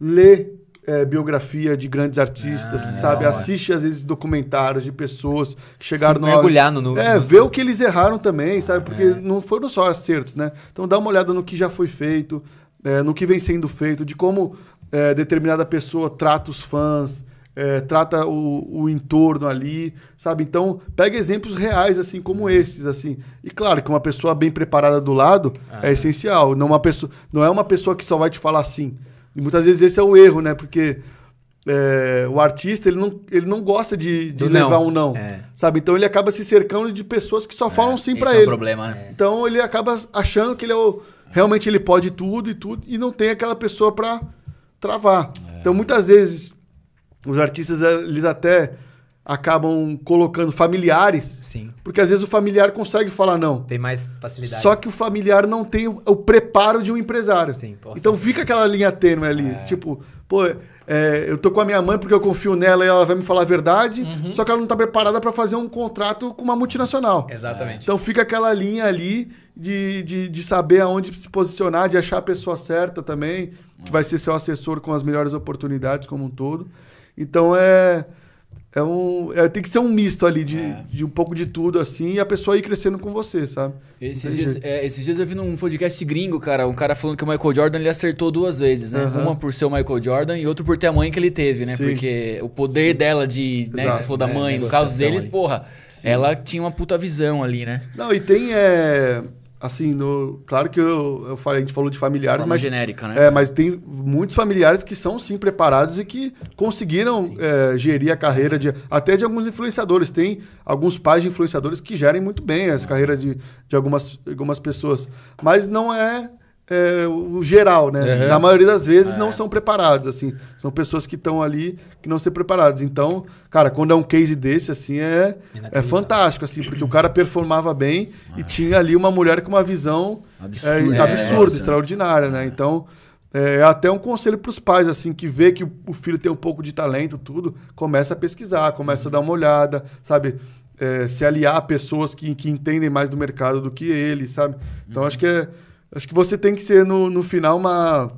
lê é, biografia de grandes artistas, ah, sabe? Não, Assiste, às vezes, documentários de pessoas que chegaram Se no. Mergulhar no, no É, no... Né? ver o que eles erraram também, sabe? Porque é. não foram só acertos, né? Então dá uma olhada no que já foi feito, é, no que vem sendo feito, de como é, determinada pessoa trata os fãs. É, trata o, o, entorno ali, sabe? Então, pega exemplos reais, assim, como uhum. esses, assim. E claro que uma pessoa bem preparada do lado ah. é essencial. Não, uma pessoa, não é uma pessoa que só vai te falar assim. E muitas vezes esse é o erro, né? Porque é, o artista ele não, ele não gosta de, de levar não. um não, é. sabe? Então ele acaba se cercando de pessoas que só é, falam sim para é ele. É problema, né? Então ele acaba achando que ele é o, realmente ele pode tudo e tudo e não tem aquela pessoa para travar. É. Então muitas vezes os artistas eles até acabam colocando familiares. Sim. Porque às vezes o familiar consegue falar não. Tem mais facilidade. Só que o familiar não tem o, o preparo de um empresário. Sim, então ser. fica aquela linha tênue ali. É. Tipo, pô, é, eu tô com a minha mãe porque eu confio nela e ela vai me falar a verdade, uhum. só que ela não tá preparada para fazer um contrato com uma multinacional. Exatamente. Então fica aquela linha ali de, de, de saber aonde se posicionar, de achar a pessoa certa também, que é. vai ser seu assessor com as melhores oportunidades como um todo. Então é é um, é, tem que ser um misto ali de, é. de um pouco de tudo, assim, e a pessoa ir crescendo com você, sabe? Esses dias, é, esses dias eu vi num podcast gringo, cara, um cara falando que o Michael Jordan ele acertou duas vezes, né? Uhum. Uma por ser o Michael Jordan e outra por ter a mãe que ele teve, né? Sim. Porque o poder Sim. dela de. Né, você falou da é, mãe, no caso deles, ali. porra, Sim. ela tinha uma puta visão ali, né? Não, e tem. É assim, no, claro que eu, eu falei, a gente falou de familiares, Forma mas genérica, né? É, mas tem muitos familiares que são sim preparados e que conseguiram é, gerir a carreira de até de alguns influenciadores. Tem alguns pais de influenciadores que gerem muito bem as carreiras de, de algumas, algumas pessoas, mas não é é, o geral, né? Uhum. Na maioria das vezes não é. são preparados, assim. São pessoas que estão ali que não são preparadas. Então, cara, quando é um case desse, assim, é, é fantástico, assim, porque o cara performava bem e ah. tinha ali uma mulher com uma visão é, é, absurda, é, absurda extraordinária, né? Então, é até um conselho para os pais, assim, que vê que o filho tem um pouco de talento, tudo, começa a pesquisar, começa a dar uma olhada, sabe? É, se aliar a pessoas que, que entendem mais do mercado do que ele, sabe? Então, uhum. acho que é Acho que você tem que ser, no, no final, uma,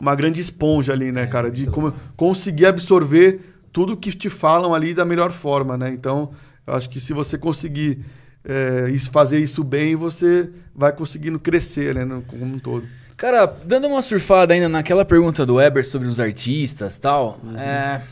uma grande esponja ali, né, é, cara? De então. como, conseguir absorver tudo que te falam ali da melhor forma, né? Então, eu acho que se você conseguir é, fazer isso bem, você vai conseguindo crescer, né, como um todo. Cara, dando uma surfada ainda naquela pergunta do Weber sobre os artistas tal, uhum. é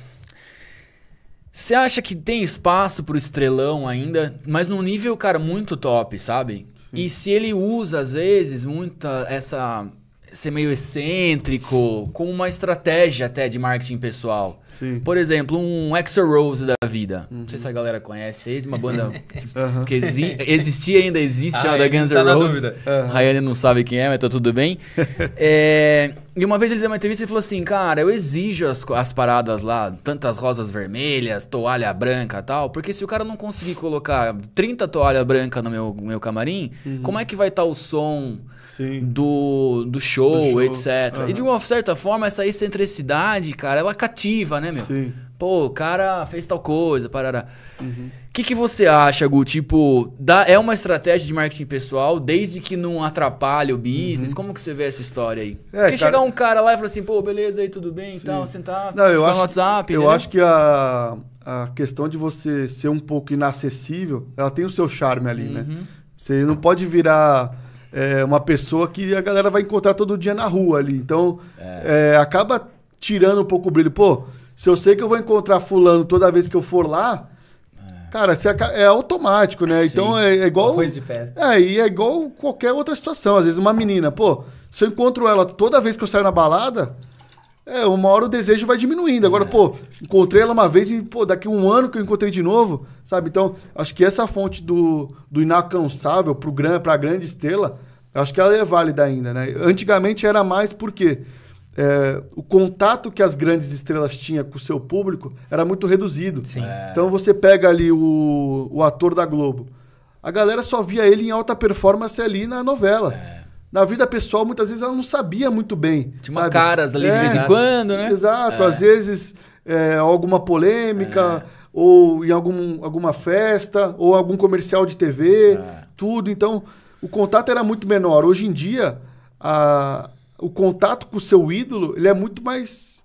você acha que tem espaço pro estrelão ainda, mas num nível, cara, muito top, sabe? Sim. E se ele usa, às vezes, muita essa. ser meio excêntrico, como uma estratégia até de marketing pessoal. Sim. Por exemplo, um Exo Rose da vida. Uhum. Não sei uhum. se a galera conhece ele, uma banda que exi existia ainda existe, ah, chamada Guns N' tá Roses. Uhum. Rayane não sabe quem é, mas tá tudo bem. é. E uma vez ele deu uma entrevista e falou assim: Cara, eu exijo as, as paradas lá, tantas rosas vermelhas, toalha branca tal, porque se o cara não conseguir colocar 30 toalha branca no meu, meu camarim, uhum. como é que vai estar tá o som do, do, show, do, show, etc. Uhum. E de uma certa forma, essa excentricidade, cara, ela cativa, né, meu? Sim. Pô, o cara fez tal coisa, parará. Uhum. O que, que você acha, Gu? Tipo, dá, é uma estratégia de marketing pessoal, desde que não atrapalhe o business? Uhum. Como que você vê essa história aí? É, Porque cara... chegar um cara lá e falar assim, pô, beleza aí, tudo bem Sim. e tal, sentar, não, eu acho no WhatsApp. Que, eu acho que a, a questão de você ser um pouco inacessível, ela tem o seu charme ali, né? uhum. né? Você não pode virar é, uma pessoa que a galera vai encontrar todo dia na rua ali. Então, é. É, acaba tirando um pouco o brilho. Pô, se eu sei que eu vou encontrar fulano toda vez que eu for lá, Cara, é automático, né? Então, Sim. Então é, é igual. Coisa de festa. É, e é igual qualquer outra situação. Às vezes uma menina, pô, se eu encontro ela toda vez que eu saio na balada, é, uma hora o desejo vai diminuindo. Agora, é. pô, encontrei ela uma vez e, pô, daqui um ano que eu encontrei de novo, sabe? Então, acho que essa fonte do, do inalcançável pro pra grande estrela, acho que ela é válida ainda, né? Antigamente era mais porque quê? é, o contato que as grandes estrelas tinham com o seu público era muito reduzido. É. Então você pega ali o, o ator da Globo. A galera só via ele em alta performance ali na novela. É. Na vida pessoal, muitas vezes ela não sabia muito bem. Tinha sabe? uma caras ali de é. vez em quando, né? Exato. É. Às vezes é, alguma polêmica, ou em algum, alguma festa, ou algum comercial de TV, tudo. Então o contato era muito menor. Hoje em dia, a, o contato com o seu ídolo, ele é muito mais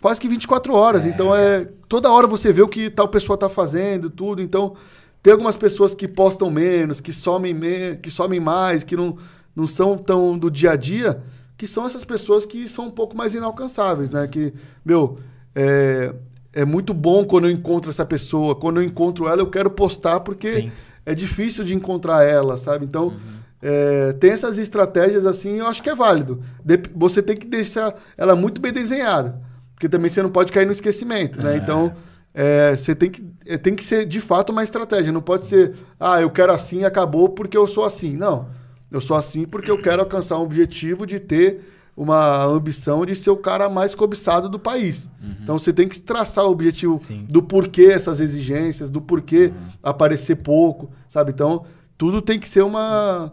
quase que 24 horas. É. Então é toda hora você vê o que tal pessoa está fazendo, tudo. Então tem algumas pessoas que postam menos, que somem me que somem mais, que não, não são tão do dia a dia, que são essas pessoas que são um pouco mais inalcançáveis, né? Que meu é, é muito bom quando eu encontro essa pessoa, quando eu encontro ela eu quero postar porque Sim. é difícil de encontrar ela, sabe? Então uhum. É, tem essas estratégias assim, eu acho que é válido. De, você tem que deixar ela muito bem desenhada, porque também você não pode cair no esquecimento, né? É. Então, é, você tem que, é, tem que ser de fato uma estratégia. Não pode ser, ah, eu quero assim e acabou porque eu sou assim. Não, eu sou assim porque eu quero alcançar um objetivo de ter uma ambição de ser o cara mais cobiçado do país. Uhum. Então você tem que traçar o objetivo Sim. do porquê essas exigências, do porquê uhum. aparecer pouco, sabe? Então tudo tem que ser uma.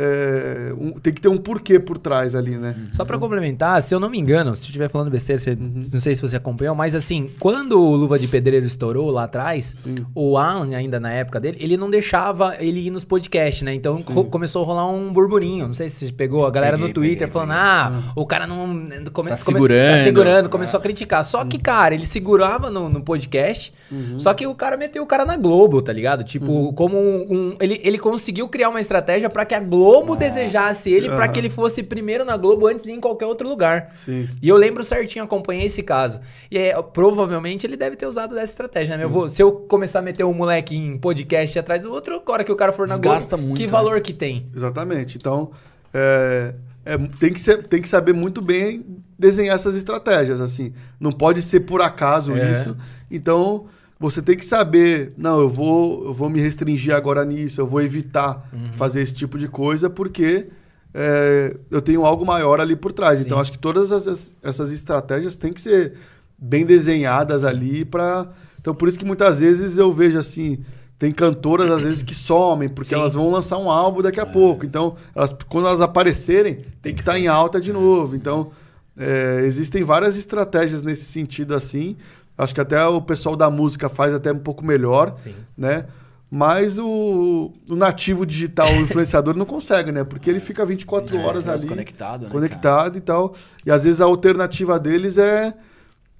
É, um, tem que ter um porquê por trás ali, né? Uhum. Só para complementar, se eu não me engano, se eu estiver falando besteira, você, não sei se você acompanhou, mas assim, quando o Luva de Pedreiro estourou lá atrás, Sim. o Alan, ainda na época dele, ele não deixava ele ir nos podcasts, né? Então co começou a rolar um burburinho. Não sei se você pegou a galera peguei, no Twitter peguei, falando, peguei. ah, o cara não. Né, tá come, tá segurando. tá segurando, começou ah. a criticar. Só que, uhum. cara, ele segurava no, no podcast, uhum. só que o cara meteu o cara na Globo, tá ligado? Tipo, uhum. como um, um. ele, ele conseguiu criar uma estratégia para que a Globo Globo desejasse ele para que ele fosse primeiro na Globo antes de ir em qualquer outro lugar. Sim. E eu lembro certinho, acompanhei esse caso. E é, provavelmente ele deve ter usado dessa estratégia, né? se eu começar a meter um moleque em podcast atrás do outro, agora que o cara for na Desgasta Globo, muito, que né? valor né? que tem? Exatamente. Então, é, é, tem, que ser, tem que saber muito bem desenhar essas estratégias, assim. Não pode ser por acaso é. isso. Então, você tem que saber, não, eu vou, eu vou me restringir agora nisso, eu vou evitar uhum. fazer esse tipo de coisa, porque é, eu tenho algo maior ali por trás. Então, Sim. Então, acho que todas as, essas estratégias têm que ser bem desenhadas ali para. Então, por isso que muitas vezes eu vejo assim. Tem cantoras, às vezes, que somem, porque Sim. elas vão lançar um álbum daqui a é. pouco. Então, elas, quando elas aparecerem, tem, tem que estar tá em alta de é. novo. Então, é, existem várias estratégias nesse sentido, assim. Acho que até o pessoal da música faz até um pouco melhor, Sim. né? Mas o, o, nativo digital, o influenciador, não consegue, né? Porque ele fica 24 é, horas é ali. Conectado, né, Conectado cara? e tal. E às vezes a alternativa deles é,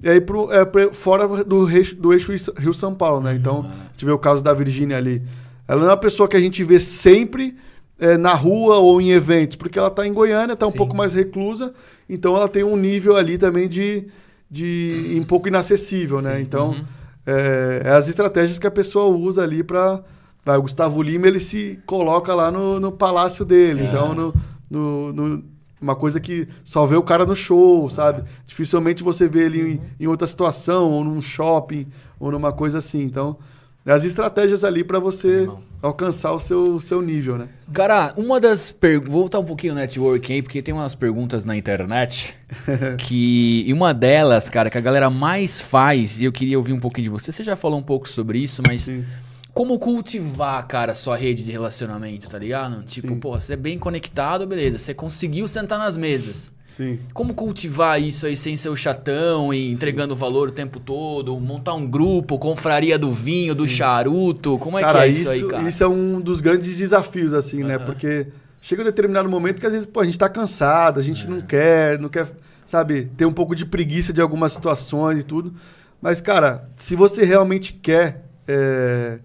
é ir pro, é, fora do, eixo, do eixo Rio-São Paulo, né? Então, uhum. Ah. tive o caso da Virgínia ali. Ela não é uma pessoa que a gente vê sempre é, na rua ou em eventos, porque ela está em Goiânia, está um pouco mais reclusa. Então, ela tem um nível ali também de de um pouco inacessível, né? então, uhum. é, é, as estratégias que a pessoa usa ali para... O Gustavo Lima, ele se coloca lá no, no palácio dele. Sim. Então, no, no, no, uma coisa que só vê o cara no show, é. sabe? Dificilmente você vê ele uhum. em, em outra situação, ou num shopping, ou numa coisa assim. Então... É as estratégias ali para você alcançar o seu, seu nível, né? Cara, uma das perguntas. Voltar um pouquinho no networking aí, porque tem umas perguntas na internet que. E uma delas, cara, que a galera mais faz, e eu queria ouvir um pouquinho de você. Você já falou um pouco sobre isso, mas. Sim como cultivar, cara, sua rede de relacionamento, tá ligado? Tipo, Sim. porra, você é bem conectado, beleza. Você conseguiu sentar nas mesas. Sim. Como cultivar isso aí sem ser o chatão e entregando Sim. valor o tempo todo? Montar um grupo, confraria do vinho, Sim. do charuto? Como é cara, que é isso, isso, aí, cara? Isso é um dos grandes desafios, assim, uhum. né? Porque chega um determinado momento que às vezes, pô, a gente tá cansado, a gente é. não quer, não quer, sabe, ter um pouco de preguiça de algumas situações e tudo. Mas, cara, se você realmente quer. É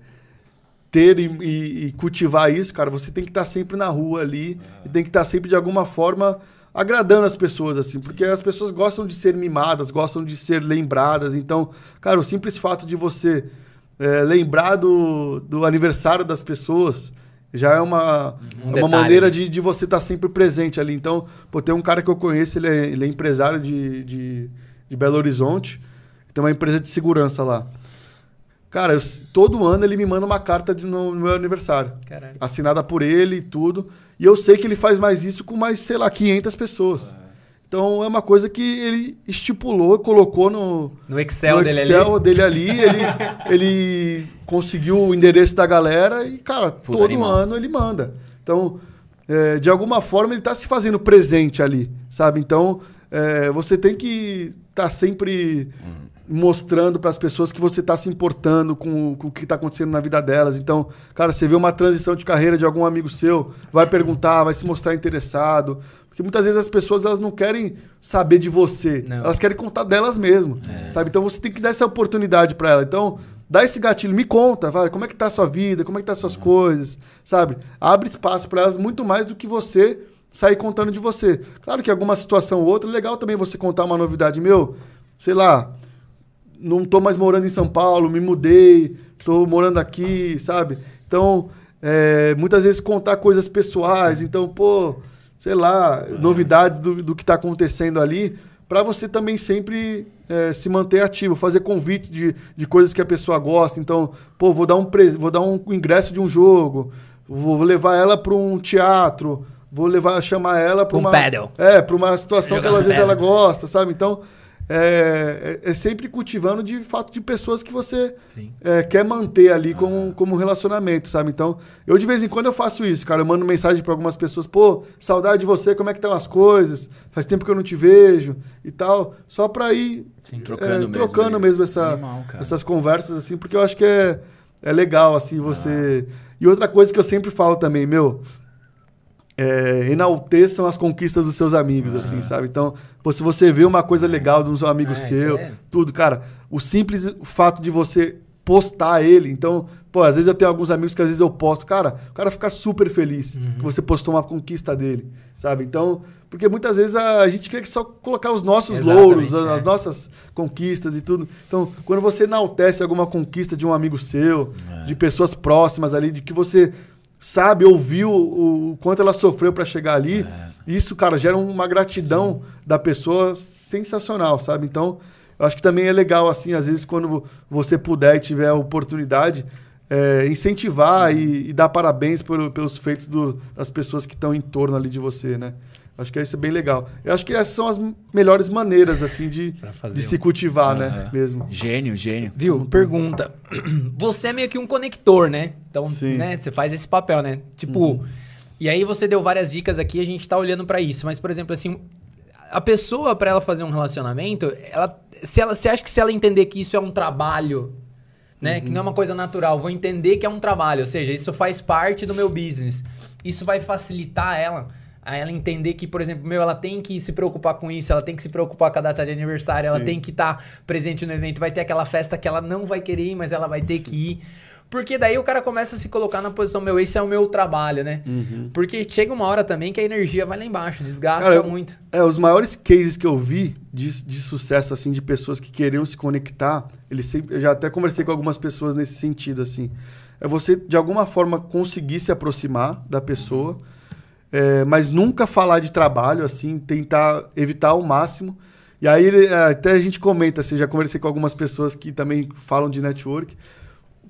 ter e, e, e, cultivar isso, cara, você tem que estar tá sempre na rua ali ah. e tem que estar tá sempre de alguma forma agradando as pessoas, assim, porque as pessoas gostam de ser mimadas, gostam de ser lembradas. Então, cara, o simples fato de você é, lembrar do, do aniversário das pessoas já é uma, um é uma maneira né? de, de você estar tá sempre presente ali. Então, pô, tem um cara que eu conheço, ele é, ele é empresário de, de, de Belo Horizonte, tem uma empresa de segurança lá. Cara, eu, todo ano ele me manda uma carta de, no, no, meu aniversário. Assinada por ele e tudo. E eu sei que ele faz mais isso com mais, sei lá, 500 pessoas. Ah. Então é uma coisa que ele estipulou, colocou no, no Excel, no Excel dele ali. Dele ali ele, ele conseguiu o endereço da galera e, cara, todo animal. ano ele manda. Então, é, de alguma forma, ele está se fazendo presente ali, sabe? Então, é, você tem que estar tá sempre hum mostrando para as pessoas que você está se importando com, com o que está acontecendo na vida delas. Então, cara, você vê uma transição de carreira de algum amigo seu, vai perguntar, vai se mostrar interessado. Porque muitas vezes as pessoas elas não querem saber de você, não. elas querem contar delas mesmo, é. sabe? Então você tem que dar essa oportunidade para ela. Então, dá esse gatilho, me conta, vai, como é que tá a sua vida, como é que tá as suas uhum. coisas, sabe? Abre espaço para elas muito mais do que você sair contando de você. Claro que alguma situação ou outra, legal também você contar uma novidade, meu, sei lá, não tô mais morando em São Paulo, me mudei, estou morando aqui, sabe? Então, é, muitas vezes contar coisas pessoais, então, pô, sei lá, é. novidades do, do que está acontecendo ali, para você também sempre é, se manter ativo, fazer convites de, de coisas que a pessoa gosta. Então, pô, vou dar um, pre, vou dar um ingresso de um jogo, vou levar ela para um teatro, vou levar chamar ela para um uma. Paddle. É, para uma situação Jogar que às vezes ela gosta, sabe? Então. É, é, é, sempre cultivando de fato de pessoas que você é, quer manter ali ah. como, como relacionamento, sabe? Então, eu de vez em quando eu faço isso, cara. Eu mando mensagem para algumas pessoas, pô, saudade de você, como é que estão as coisas? Faz tempo que eu não te vejo e tal. Só para ir Sim, trocando, é, mesmo, trocando mesmo, essa, Animal, essas conversas, assim, porque eu acho que é, é legal, assim, você. Ah. E outra coisa que eu sempre falo também, meu, é, enalteçam as conquistas dos seus amigos, uhum. assim, ah. sabe? Então, pô, se você vê uma coisa legal de um amigo ah, seu, é... tudo, cara, o simples fato de você postar ele, então, pô, às vezes eu tenho alguns amigos que às vezes eu posto, cara, o cara fica super feliz uhum. que você postou uma conquista dele, sabe? Então, porque muitas vezes a, gente quer só colocar os nossos Exatamente, louros, é. as nossas conquistas e tudo. Então, quando você enaltece alguma conquista de um amigo seu, é. de pessoas próximas ali, de que você sabe, ouviu o, quanto ela sofreu para chegar ali. É. Isso, cara, gera uma gratidão Sim. da pessoa sensacional, sabe? Então, eu acho que também é legal, assim, às vezes, quando você puder e tiver a oportunidade, é, incentivar uhum. e, e, dar parabéns pelos feitos do, das pessoas que estão em torno ali de você, né? Acho que isso é bem legal. Eu acho que essas são as melhores maneiras, assim, de, de se cultivar, uhum. né? É. Mesmo. Gênio, gênio. Viu? Pergunta. Você é meio que um conector, né? Então, Sim. né? Você faz esse papel, né? Tipo... Uhum. E aí você deu várias dicas aqui, a gente tá olhando para isso. Mas, por exemplo, assim... A pessoa, para ela fazer um relacionamento, ela, se ela, você acha que se ela entender que isso é um trabalho, né? Uhum. Que não é uma coisa natural, vou entender que é um trabalho. Ou seja, isso faz parte do meu business. Isso vai facilitar ela a ela entender que, por exemplo, meu, ela tem que se preocupar com isso, ela tem que se preocupar com a data de aniversário, Sim. ela tem que estar tá presente no evento, vai ter aquela festa que ela não vai querer ir, mas ela vai ter que ir. Porque daí o cara começa a se colocar na posição, meu, esse é o meu trabalho, né? Uhum. Porque chega uma hora também que a energia vai lá embaixo, desgasta cara, muito. é, os maiores cases que eu vi de, de sucesso, assim, de pessoas que queriam se conectar, eles sempre, eu já até conversei com algumas pessoas nesse sentido, assim. É você, de alguma forma, conseguir se aproximar da pessoa. Uhum é, mas nunca falar de trabalho, assim, tentar evitar ao máximo. E aí é, até a gente comenta, assim, já conversei com algumas pessoas que também falam de network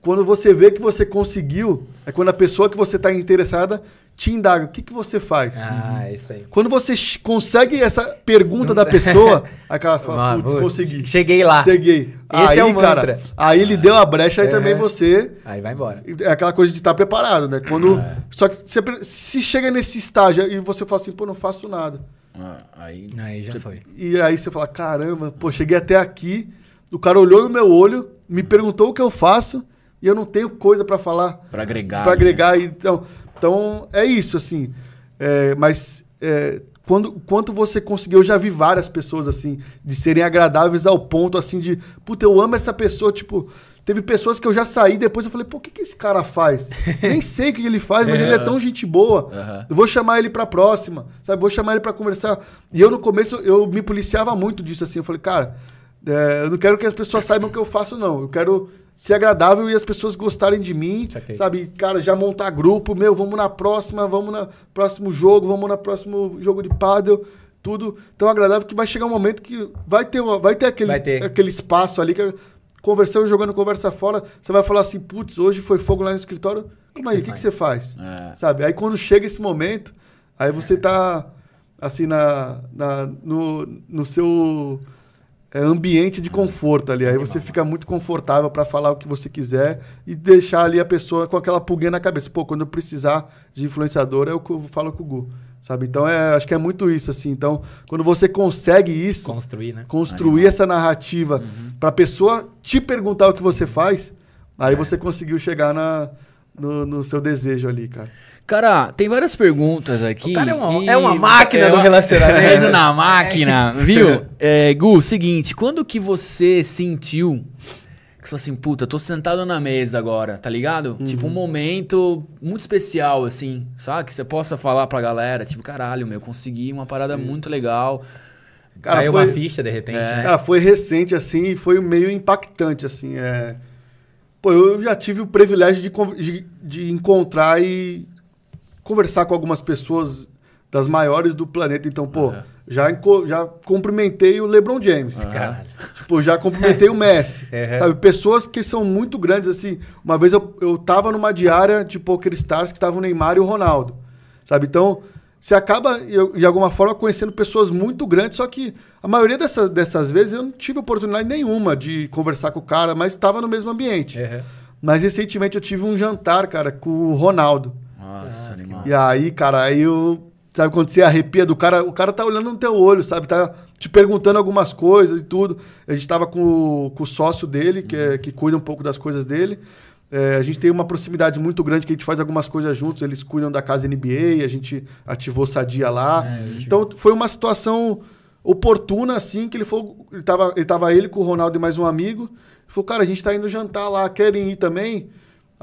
quando você vê que você conseguiu, é quando a pessoa que você está interessada te indaga. O que, que você faz? Ah, uhum. isso aí. Quando você consegue essa pergunta da pessoa, aí cara fala, putz, consegui. Cheguei lá. Cheguei. Esse é aí, é o cara, mantra. aí ele deu a brecha, aí também é. você... Aí vai embora. É aquela coisa de estar tá preparado, né? Quando... É. Só que você, se chega nesse estágio e você fala assim, pô, não faço nada. Ah, aí... aí já você, foi. E aí você fala, caramba, pô, cheguei até aqui, o cara olhou no meu olho, me perguntou o que eu faço, e eu não tenho coisa para falar. Para agregar. Para né? agregar. Né? Então, então, é isso, assim. É, mas é, quando, quanto você conseguiu, eu já vi várias pessoas, assim, de serem agradáveis ao ponto, assim, de, puta, eu amo essa pessoa, tipo... Teve pessoas que eu já saí depois eu falei, pô, o que, que esse cara faz? Nem sei o que ele faz, mas é. ele é tão gente boa. Eu vou chamar ele pra próxima, sabe? Vou chamar ele pra conversar. E eu, no começo, eu me policiava muito disso, assim. Eu falei, cara, é, eu não quero que as pessoas saibam o que eu faço, não. Eu quero ser agradável e as pessoas gostarem de mim, sabe? Cara, já montar grupo, meu, vamos na próxima, vamos no próximo jogo, vamos no próximo jogo de paddle, tudo tão agradável que vai chegar um momento que vai ter, vai ter, aquele, vai ter. aquele espaço ali que é conversando, jogando conversa fora, você vai falar assim, putz, hoje foi fogo lá no escritório, como aí, o que, você faz? É. Sabe? Aí quando chega esse momento, aí você é. tá assim na, na no, no seu é ambiente de conforto ali. Aí você fica muito confortável para falar o que você quiser e deixar ali a pessoa com aquela pulguinha na cabeça. Pô, quando eu precisar de influenciador, é o que eu falo com o Gu. Sabe? Então, é, acho que é muito isso, assim. Então, quando você consegue isso... Construir, né? Construir Animal. essa narrativa uhum. para a pessoa te perguntar o que você faz, aí é. você conseguiu chegar na, no, no seu desejo ali, cara. Cara, tem várias perguntas aqui. O cara é uma, é uma máquina é do uma, relacionamento. É na máquina, é. viu? É, Gu, seguinte, quando que você sentiu que você assim, puta, tô sentado na mesa agora, tá ligado? Uhum. Tipo, um momento muito especial, assim, sabe? Que você possa falar pra galera, tipo, caralho, meu, consegui uma parada Sim. muito legal. Cara, Caiu foi, uma ficha, de repente. É. Né? Cara, foi recente, assim, e foi meio impactante, assim, é... Pô, eu já tive o privilégio de, de, de encontrar e conversar com algumas pessoas das maiores do planeta. Então, pô, uhum. já, já cumprimentei o LeBron James. Uhum. Cara. Tipo, já cumprimentei o Messi. Uhum. Sabe, pessoas que são muito grandes, assim. Uma vez eu, eu tava numa diária de Poker Stars que tava o Neymar e o Ronaldo. Sabe? Então, você acaba, de alguma forma, conhecendo pessoas muito grandes, só que a maioria dessa, dessas vezes eu não tive oportunidade nenhuma de conversar com o cara, mas estava no mesmo ambiente. Mas recentemente eu tive um jantar, cara, com o Ronaldo. Nossa, animal. E aí, cara, aí o. Sabe quando você arrepia do cara? O cara tá olhando no teu olho, sabe? Tá te perguntando algumas coisas e tudo. A gente tava com, com o sócio dele, que, é, que cuida um pouco das coisas dele. É, a gente tem uma proximidade muito grande, que a gente faz algumas coisas juntos. Eles cuidam da casa NBA, a gente ativou Sadia lá. É, Então, foi uma situação oportuna, assim, que ele foi... Ele tava ele, tava ele com o Ronaldo e mais um amigo. Ele falou, cara, a gente tá indo jantar lá, querem ir também?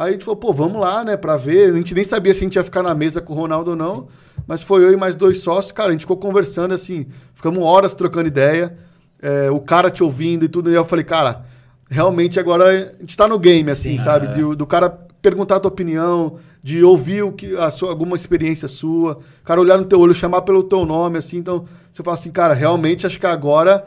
Aí a gente falou, pô, vamos lá, né, pra ver. A gente nem sabia se a gente ia ficar na mesa com o Ronaldo ou não. Sim. Mas foi eu e mais dois sócios. Cara, a gente ficou conversando, assim, ficamos horas trocando ideia. É, o cara te ouvindo e tudo. E eu falei, cara, realmente agora a gente tá no game, assim, Sim, sabe? É. De, do cara perguntar a tua opinião, de ouvir o que, a sua, alguma experiência sua. O cara olhar no teu olho, chamar pelo teu nome, assim. Então, você fala assim, cara, realmente acho que agora...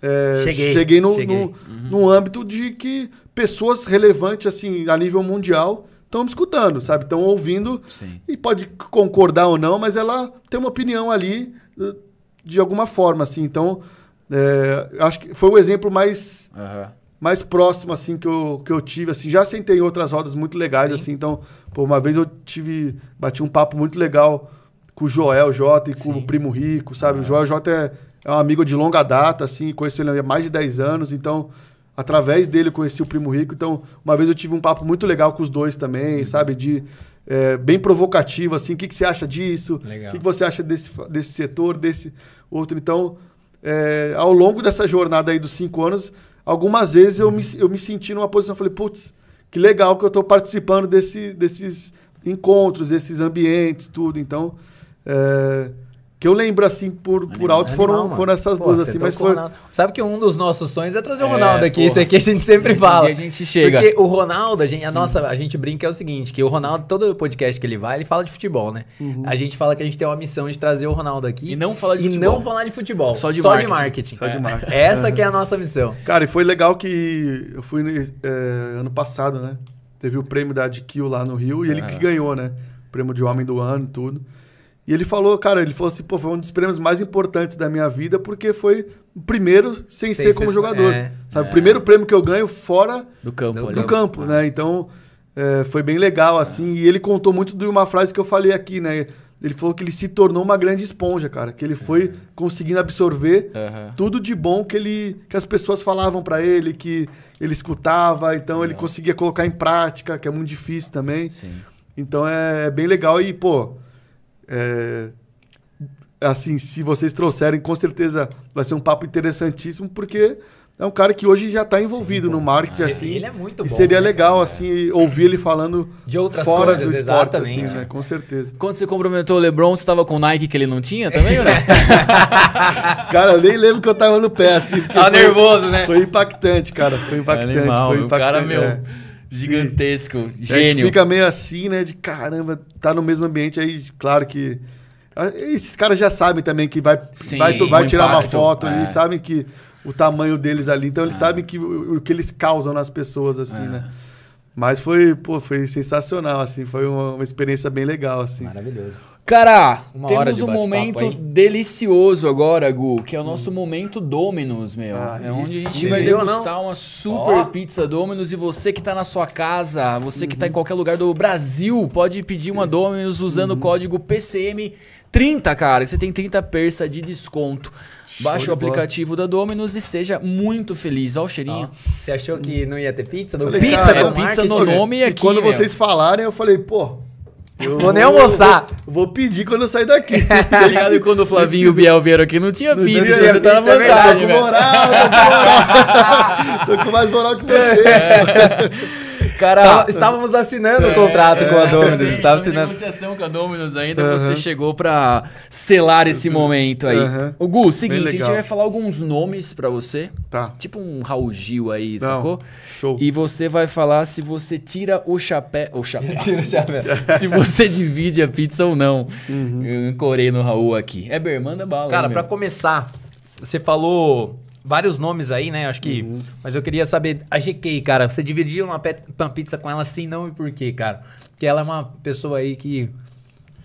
É, cheguei, cheguei, no, cheguei. No, uhum. no âmbito de que pessoas relevantes, assim, a nível mundial, estão me escutando, sabe? Estão ouvindo Sim. e pode concordar ou não, mas ela tem uma opinião ali eh, de alguma forma, assim. Então, é, acho que foi o exemplo mais, uhum. mais próximo, assim, que eu, que eu tive. Assim, já sentei em outras rodas muito legais, Sim. assim. Então, por uma vez eu tive, bati um papo muito legal com o Joel J e com Sim. o Primo Rico, sabe? Uhum. O Joel J é, é um amigo de longa data, assim, conheço ele há mais de 10 anos, então através dele eu conheci o Primo Rico. Então, uma vez eu tive um papo muito legal com os dois também, uhum. sabe? De é, bem provocativo, assim, o que, que você acha disso? O que, que, você acha desse, desse setor, desse outro? Então, é, ao longo dessa jornada aí dos cinco anos, algumas vezes eu me, uhum. eu me senti numa posição, falei, putz, que legal que eu estou participando desse, desses encontros, desses ambientes, tudo. Então, é, que eu lembro, assim, por, animal, por alto, foram, animal, foram essas Pô, duas, assim, mas foi... Sabe que um dos nossos sonhos é trazer o é, Ronaldo é, aqui, porra. isso aqui a gente sempre Esse fala. Dia a gente chega. Porque o Ronaldo, a gente, a nossa, a gente brinca é o seguinte, que o Ronaldo, todo podcast que ele vai, ele fala de futebol, né? Uhum. A gente fala que a gente tem uma missão de trazer o Ronaldo aqui. E não falar de e futebol. E não falar de futebol. Só de só marketing. De marketing. Só de é. marketing. É. Essa que é a nossa missão. Cara, e foi legal que eu fui né, é, ano passado, né? Teve o prêmio da AdKill lá no Rio e ele é. que ganhou, né? O prêmio de Homem do Ano e tudo. E ele falou, cara, ele falou assim, pô, foi um dos prêmios mais importantes da minha vida, porque foi o primeiro sem, sem ser, ser como jogador. É, sabe? É. O primeiro prêmio que eu ganho fora do campo, do, do campo né? É. Então, é, foi bem legal, assim. E ele contou muito de uma frase que eu falei aqui, né? Ele falou que ele se tornou uma grande esponja, cara. Que ele é. foi conseguindo absorver uhum. tudo de bom que ele, que as pessoas falavam para ele, que ele escutava. Então legal. ele é. conseguia colocar em prática, que é muito difícil também. Sim. Então é, é bem legal e pô, é, assim, se vocês trouxerem, com certeza vai ser um papo interessantíssimo, porque é um cara que hoje já está envolvido Sim, no então. marketing, ah, assim. Ele é muito bom. E seria né, legal, cara? assim, ouvir ele falando de outras fora coisas, do esporte, assim, né? Com certeza. Quando você comprometeu o LeBron, você estava com o Nike que ele não tinha também, né? cara, eu nem lembro que eu estava no pé, assim. Tá foi, nervoso, né? Foi impactante, cara. Foi impactante. Animal, foi impactante. O cara, é. meu gigantesco, Sim. gênio. A gente fica meio assim, né? De caramba, tá no mesmo ambiente aí, claro que. Ah, esses caras já sabem também que vai, Sim, vai, vai tirar impacto, uma foto, é. eles sabem que o tamanho deles ali, então eles é. sabem que, o, o, que eles causam nas pessoas, assim, é. né? Mas foi, pô, foi sensacional, assim, foi uma, uma experiência bem legal, assim. Maravilhoso. Cara, Uma temos um momento delicioso agora, Gu, que é o nosso hum. momento Dominus, meu. Ah, é onde a gente sim. vai degustar uma super oh. pizza Dominus e você que tá na sua casa, você uhum. que tá uhum. em qualquer lugar do Brasil, pode pedir uma Dominus usando uhum. o código PCM30, cara, que você tem 30 persa de desconto. Baixe o aplicativo da Domino's e seja muito feliz. Olha o cheirinho. você achou que não ia ter pizza? Falei, pizza, cara, é pizza no nome e aqui. E quando meu. vocês falarem, eu falei, pô, eu vou nem almoçar. Vou, vou, pedir quando eu sair daqui. Tá ligado? E quando o Flavinho e o Biel vieram aqui, não tinha pizza, então você tá na é vontade. Tô com moral, tô com moral. tô com mais moral que você. Tipo. Cara, estávamos assinando o é, contrato é, com a é, Dominus. Estava assinando. negociação com a Dominus ainda, você chegou para selar esse uhum. momento aí. O Gu, seguinte, a gente vai falar alguns nomes para você. Tá. Tipo um Raul Gil aí, Não. sacou? Show. E você vai falar se você tira o chapéu. O chapéu. tira o chapéu. se você divide a pizza ou não. Uhum. Eu encorei no Raul aqui. É manda bala. Cara, para começar, você falou vários nomes aí, né? Acho que. Uhum. Mas eu queria saber, a GK, cara, você dividia uma, pet, uma pizza com ela sim, não e por quê, cara? Porque ela é uma pessoa aí que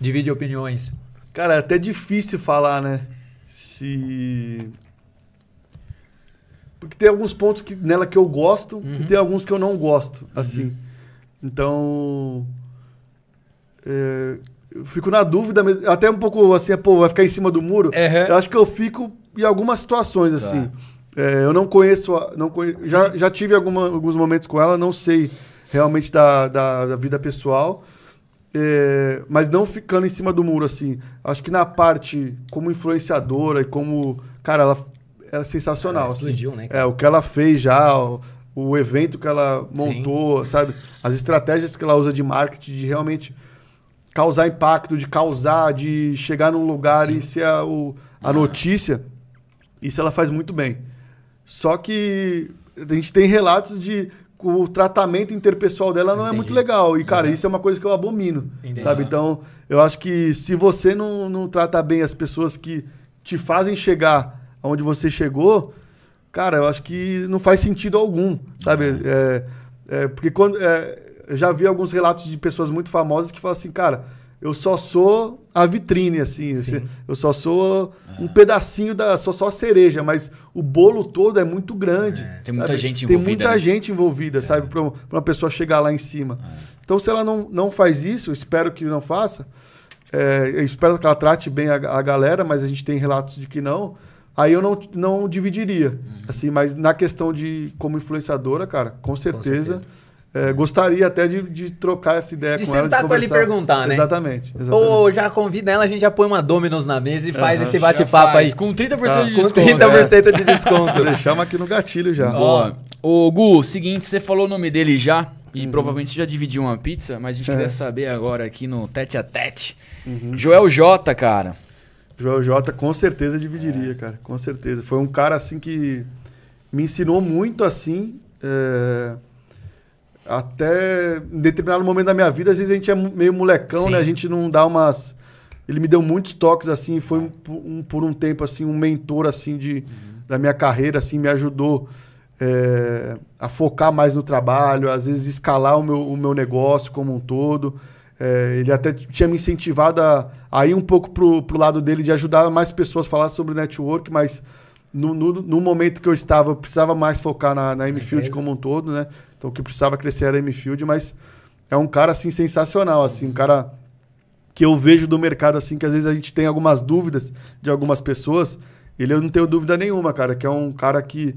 divide opiniões. Cara, é até difícil falar, né? Se. Porque tem alguns pontos que, nela que eu gosto uhum. e tem alguns que eu não gosto, uhum. assim. Uhum. Então. É, eu fico na dúvida, até um pouco assim, pô, vai ficar em cima do muro. Uhum. Eu acho que eu fico em algumas situações, assim. Tá. É, eu não conheço. A, não conhe... já, já tive alguma, alguns momentos com ela, não sei realmente da, da, da vida pessoal. É, mas não ficando em cima do muro, assim. Acho que na parte como influenciadora e como. Cara, ela, ela é sensacional. Ela explodiu, assim. né? É, cara? É, o que ela fez já, o, o evento que ela montou, Sim. sabe? As estratégias que ela usa de marketing, de realmente causar impacto, de causar, de chegar num lugar Sim. e ser a, o, a ah. notícia. Isso ela faz muito bem. Só que a gente tem relatos de o tratamento interpessoal dela não Entendi. é muito legal. E, cara, uhum. isso é uma coisa que eu abomino. Entendi. Sabe? Então, eu acho que se você não, não trata bem as pessoas que te fazem chegar aonde você chegou, cara, eu acho que não faz sentido algum. Sabe? Uhum. É, é, porque quando. É, eu já vi alguns relatos de pessoas muito famosas que falam assim, cara eu só sou a vitrine, assim. assim. eu só sou um pedacinho da. Sou só a cereja, mas o bolo todo é muito grande. É. Tem muita gente envolvida. Tem muita né? gente envolvida, é. sabe? Para uma pessoa chegar lá em cima. É. Então, se ela não, não faz isso, espero que não faça. É, eu espero que ela trate bem a, a, galera, mas a gente tem relatos de que não. Aí eu não, não dividiria. Uhum. Assim, mas na questão de como influenciadora, cara, com certeza. Com certeza é, gostaria até de, de, trocar essa ideia de com ela. De sentar com ela e perguntar, né? Exatamente, exatamente, Ou já convida ela, a gente já põe uma Dominos na mesa e faz uhum, esse bate-papo aí. Com 30% ah, tá, né? de desconto. Com 30% é. de desconto. Deixamos aqui no gatilho já. Ó, ô Gu, seguinte, você falou o nome dele já. E uhum. provavelmente você já dividiu uma pizza, mas a gente é. queria saber agora aqui no tete a tete. Uhum. Joel J, cara. Joel J com certeza dividiria, é. cara. Com certeza. Foi um cara assim que me ensinou muito assim. É até em determinado momento da minha vida, às vezes a gente é meio molecão, Sim. né? A gente não dá umas. Ele me deu muitos toques, assim, foi um, ah. um, por um tempo, assim, um mentor, assim, de, uhum. da minha carreira, assim, me ajudou é, a focar mais no trabalho, às vezes escalar o meu, o meu negócio como um todo. É, ele até tinha me incentivado a, a ir um pouco pro, pro lado dele de ajudar mais pessoas a falar sobre network, mas no, no, no, momento que eu estava, eu precisava mais focar na, na M-Field como um todo, né? Então o que precisava crescer era a M-Field, mas é um cara, assim, sensacional, assim, um cara que eu vejo do mercado, assim, que às vezes a gente tem algumas dúvidas de algumas pessoas, ele eu não tenho dúvida nenhuma, cara, que é um cara que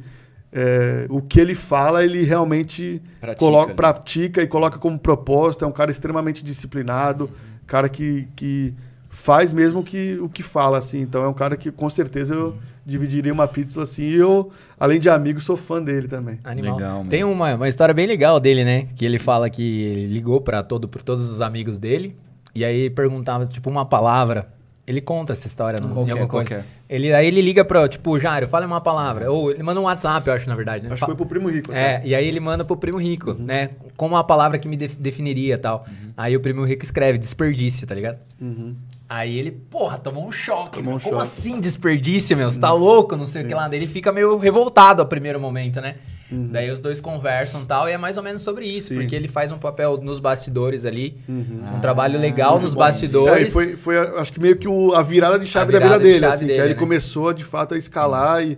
é, o que ele fala, ele realmente pratica, coloca, né? pratica e coloca como propósito, é um cara extremamente disciplinado, uhum. cara que, que faz mesmo que, o que fala, assim. Então é um cara que com certeza eu dividiria uma pizza assim. E eu, além de amigo, sou fã dele também. Animal. Legal, mano. Tem uma, uma história bem legal dele, né? Que ele fala que ligou para todo, pra todos os amigos dele. E aí perguntava, tipo, uma palavra. Ele conta essa história no, né? qualquer, coisa. Ele, aí ele liga pro, tipo, o Jairo, fala uma palavra. É. Ou ele manda um WhatsApp, eu acho, na verdade. Né? Acho que foi pro Primo Rico. É, né? e aí ele manda pro Primo Rico, uhum. né? Como a palavra que me definiria e tal. Uhum. Aí o Primo Rico escreve, desperdício, tá ligado? Uhum. Aí ele, porra, tomou um choque. Tomou um Como choque. assim desperdício, meu? Você tá hum, louco? Não sei Sim. o que lá. Daí ele fica meio revoltado a primeiro momento, né? Uhum. Daí os dois conversam e tal, e é mais ou menos sobre isso, Sim. porque ele faz um papel nos bastidores ali, uhum. um ah, trabalho legal ah, nos bom. bastidores. É, foi, foi, acho que meio que o, a virada de chave virada da vida de dele, assim, dele, que aí né? ele começou, de fato, a escalar uhum. e legal.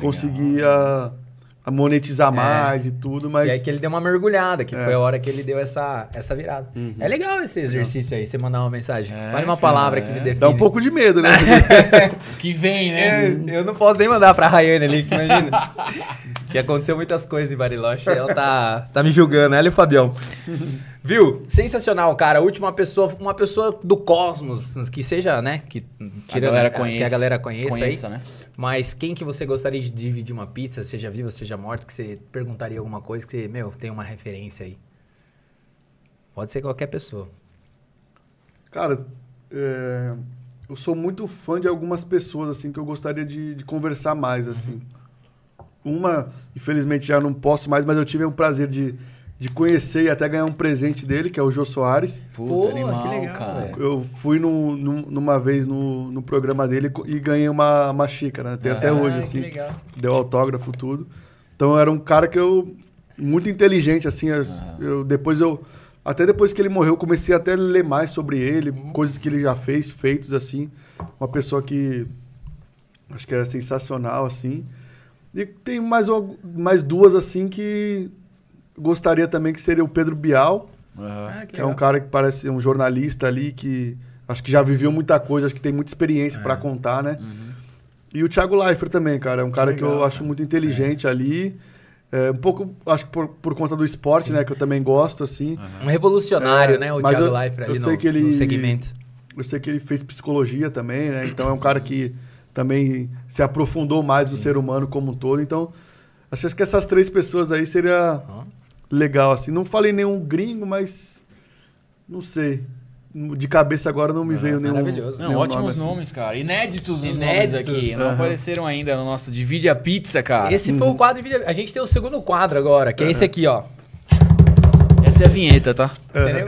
conseguir a a monetizar é. mais e tudo, é mas. E aí que ele deu uma mergulhada, que é. foi a hora que ele deu essa, essa virada. Uhum. É legal esse exercício aí, você mandar uma mensagem. É, Fale uma sim, palavra é. que me define. Dá um pouco de medo, né? que vem, né? Eu, é, eu, não posso nem mandar pra Rayane ali, que imagina. que aconteceu muitas coisas em Bariloche, ela tá, tá me julgando, ela e o Fabião. Viu? Sensacional, cara. Última pessoa, uma pessoa do cosmos, que seja, né? Que, a galera conhece, que a galera conheça, conheça aí. né? Mas quem que você gostaria de dividir uma pizza, seja viva, seja morta, que você perguntaria alguma coisa que você, meu, tem uma referência aí? Pode ser qualquer pessoa. Cara, é, eu sou muito fã de algumas pessoas, assim, que eu gostaria de, de conversar mais, assim. Uhum. Uma, infelizmente, já não posso mais, mas eu tive o prazer de de conhecer e até ganhar um presente dele, que é o Jô Soares. Puta, Pô, animal, legal, cara. Eu fui no, no, numa vez no, no programa dele e ganhei uma, uma xícara, né? Tem ah, até hoje, assim. Legal. Deu autógrafo, tudo. Então era um cara que eu. Muito inteligente, assim. Eu, ah. eu, depois eu. Até depois que ele morreu, eu comecei até a ler mais sobre ele, uhum. coisas que ele já fez, feitos, assim. Uma pessoa que. Acho que era sensacional, assim. E tem mais, mais duas, assim, que gostaria também que seria o Pedro Bial, uhum. ah, que, que é um cara que parece um jornalista ali que acho que já viveu muita coisa, acho que tem muita experiência é. para contar, né? Uhum. E o Thiago Leifert também, cara, é um cara Legal, que eu cara. acho muito inteligente é. ali. É, um pouco, acho que por, por conta do esporte, Sim. né? Que eu também gosto, assim. Uhum. Um revolucionário, é, né? O Thiago Leifert ali eu sei no, que ele, segmento. Eu sei que ele fez psicologia também, né? Então é um cara que também se aprofundou mais Sim. do ser humano como um todo. Então, acho que essas três pessoas aí seria... Uhum legal, assim. Não falei nenhum gringo, mas. Não sei. De cabeça agora não me é, veio nenhum. Maravilhoso. Não, ótimos nome, assim. nomes, cara. Inéditos os Inéditos, nomes aqui. Não apareceram ainda no nosso Divide a Pizza, cara. Esse foi o uhum. quadro. A gente tem o segundo quadro agora, que é uhum. esse aqui, ó fazer a vinheta, tá? É. Entendeu?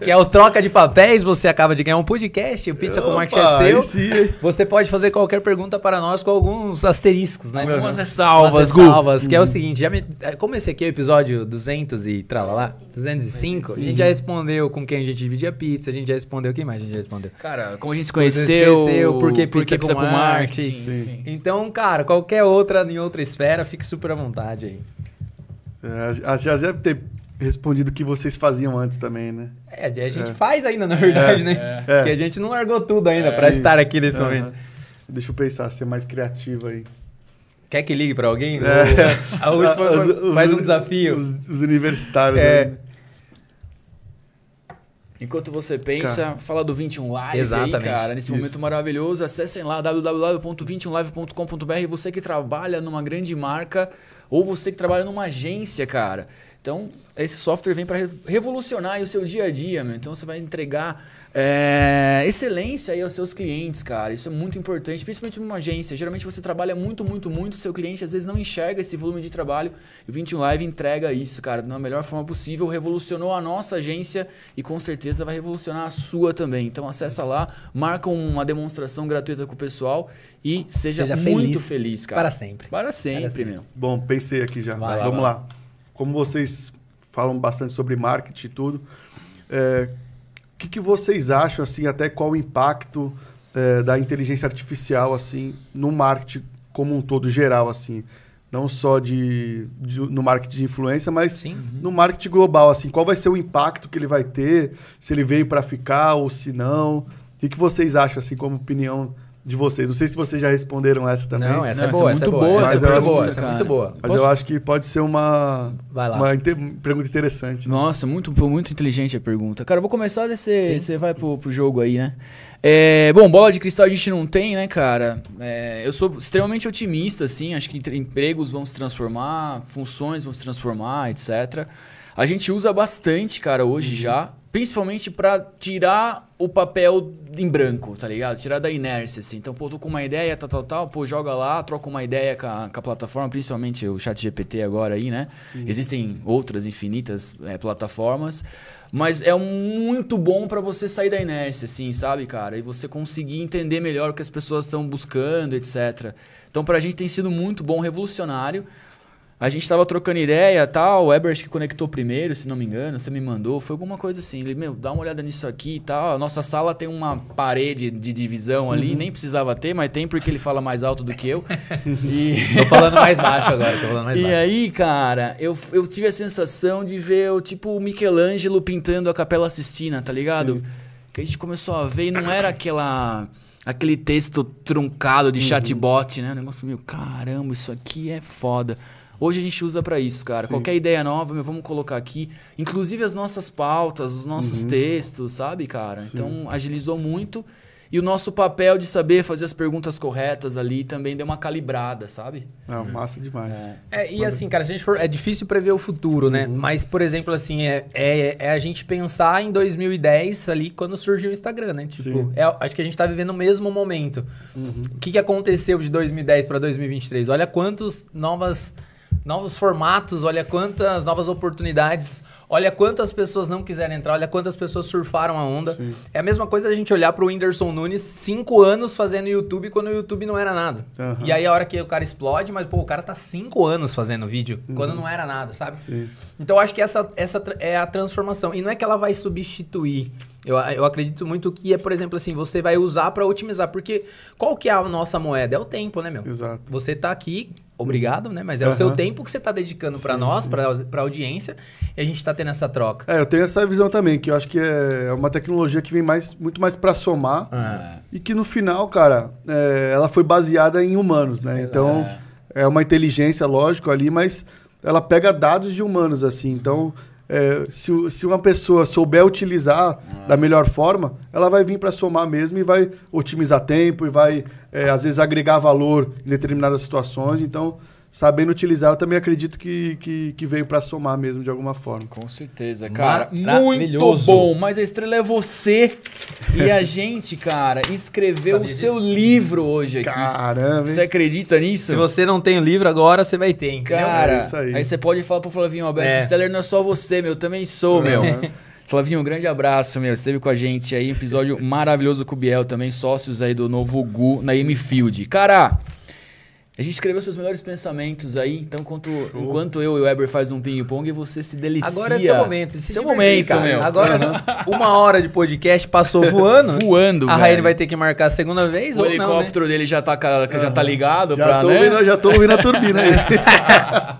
que é o Troca de Papéis, você acaba de ganhar um podcast, o Pizza Opa, com Marketing é seu. Sim. Você pode fazer qualquer pergunta para nós com alguns asteriscos, né? Uhum. Algumas ressalvas, ressalvas uhum. que é o seguinte, já me, é, como esse aqui é o episódio 200 e tralala, 205, 205 a gente já respondeu com quem a gente dividia pizza, a gente já respondeu, quem mais a gente já respondeu? Cara, como a gente se conheceu, conheceu por que pizza, pizza, com, com marketing. Sim. Então, cara, qualquer outra em outra esfera, fique super à vontade aí. É, a Jazé tem respondido o que vocês faziam antes também, né? É, a gente é. faz ainda, na verdade, é, né? É. é. Porque a gente não largou tudo ainda é. para estar aqui nesse uhum. momento. Deixa eu pensar, ser mais criativo aí. Quer que ligue para alguém? É. A última os, os, faz um desafio. Os, os universitários. É. Né? Enquanto você pensa, cara. fala do 21 Live Exatamente. Aí, cara. Nesse Isso. momento maravilhoso, acessem lá www.21live.com.br. Você que trabalha numa grande marca ou você que trabalha numa agência, cara. Então, esse software vem para revolucionar o seu dia a dia, meu. Então, você vai entregar é, excelência aí aos seus clientes, cara. Isso é muito importante, principalmente numa agência. Geralmente você trabalha muito, muito, muito. Seu cliente às vezes não enxerga esse volume de trabalho. E o 21 Live entrega isso, cara, da melhor forma possível. Revolucionou a nossa agência e com certeza vai revolucionar a sua também. Então, acessa lá, marca uma demonstração gratuita com o pessoal e seja, seja muito feliz, feliz, cara. Para sempre. Para sempre, para sempre. meu. Bom, pensei aqui já. Vai, Vamos vai. lá como vocês falam bastante sobre marketing e tudo, é, o que, que, vocês acham, assim, até qual o impacto é, da inteligência artificial, assim, no marketing como um todo geral, assim? Não só de, de no marketing de influência, mas Sim. Uhum. no marketing global, assim. Qual vai ser o impacto que ele vai ter? Se ele veio para ficar ou se não? O que, que vocês acham, assim, como opinião de vocês. Não sei se vocês já responderam essa também. Não, essa, é não, é, boa, essa é muito essa boa, é essa é muito boa, é essa é muito boa. Mas Posso? eu acho que pode ser uma, uma inter... pergunta interessante. Né? Nossa, muito, muito inteligente a pergunta. Cara, eu vou começar, desse. você vai pro, pro jogo aí, né? É, bom, bola de cristal a gente não tem, né, cara? É, eu sou extremamente otimista, assim. Acho que empregos vão se transformar, funções vão se transformar, etc. A gente usa bastante, cara, hoje uhum. já Principalmente para tirar o papel em branco, tá ligado? Tirar da inércia, assim. Então, pô, tô com uma ideia, tal, tal, tal. Pô, joga lá, troca uma ideia com a, com a plataforma, principalmente o chat GPT agora aí, né? Uhum. Existem outras infinitas é, plataformas. Mas é muito bom para você sair da inércia, assim, sabe, cara? E você conseguir entender melhor o que as pessoas estão buscando, etc. Então, pra gente tem sido muito bom, revolucionário. A gente tava trocando ideia tal, o Ebert que conectou primeiro, se não me engano, você me mandou, foi alguma coisa assim. Ele, meu, dá uma olhada nisso aqui e tal. A nossa sala tem uma parede de divisão ali, uhum. nem precisava ter, mas tem porque ele fala mais alto do que eu. e... Tô falando mais baixo agora, tô falando mais e baixo. E aí, cara, eu, eu tive a sensação de ver, o, tipo, o Michelangelo pintando a Capela Sistina, tá ligado? Sim. Que a gente começou a ver e não era aquela aquele texto truncado de uhum. chatbot, né? O negócio meio, caramba, isso aqui é foda. Hoje a gente usa para isso, cara. Sim. Qualquer ideia nova, meu, vamos colocar aqui. Inclusive as nossas pautas, os nossos uhum. textos, sabe, cara? Sim. Então agilizou muito. E o nosso papel de saber fazer as perguntas corretas ali também deu uma calibrada, sabe? É, massa demais. É. É, e assim, cara, a gente for, é difícil prever o futuro, né? Uhum. Mas, por exemplo, assim, é, é, é, a gente pensar em 2010 ali quando surgiu o Instagram, né? Tipo, é, acho que a gente tá vivendo o mesmo momento. Uhum. O que, que aconteceu de 2010 para 2023? Olha quantos novas novos formatos, olha quantas novas oportunidades, olha quantas pessoas não quiseram entrar, olha quantas pessoas surfaram a onda. Sim. É a mesma coisa a gente olhar para o Whindersson Nunes cinco anos fazendo YouTube quando o YouTube não era nada. Uhum. E aí a hora que o cara explode, mas pô, o cara tá cinco anos fazendo vídeo uhum. quando não era nada, sabe? Sim. Então acho que essa, essa é a transformação. E não é que ela vai substituir eu, eu acredito muito que é, por exemplo, assim, você vai usar para otimizar. Porque qual que é a nossa moeda? É o tempo, né, meu? Exato. Você tá aqui, obrigado, né? Mas é uhum. o seu tempo que você tá dedicando para nós, para a audiência, e a gente tá tendo essa troca. É, eu tenho essa visão também, que eu acho que é, é uma tecnologia que vem mais, muito mais para somar. Ah. E que no final, cara, é, ela foi baseada em humanos, né? É então, é. é uma inteligência, lógico, ali, mas ela pega dados de humanos, assim. Então. Uhum é, se, se uma pessoa souber utilizar ah. da melhor forma, ela vai vir para somar mesmo e vai otimizar tempo e vai, é, às vezes, agregar valor em determinadas situações. Então, sabendo utilizar, eu também acredito que, que, que veio para somar mesmo de alguma forma. Com certeza, cara. Muito bom. Mas a estrela é você. E a gente, cara, escreveu o seu disso? livro hoje aqui. Caramba. Você acredita nisso? Se você não tem o livro agora, você vai ter, hein? Cara, é isso aí. aí você pode falar pro Flavinho, ó, best-seller é. não é só você, meu, eu também sou, meu. Flavinho, um grande abraço, meu. Esteve com a gente aí, episódio maravilhoso com o Biel também, sócios aí do novo Gu na M Field. Cara, a gente escreveu seus melhores pensamentos aí, então enquanto, enquanto eu e o Weber faz um ping-pong, você se delicia. Agora é seu momento. Se seu momento, cara. meu. Agora, uhum. uma hora de podcast passou voando. voando, A Raine vai ter que marcar a segunda vez o ou não, O né? helicóptero dele já tá, já uhum. tá ligado já pra, tô né? ouvindo, Já tô ouvindo a turbina aí.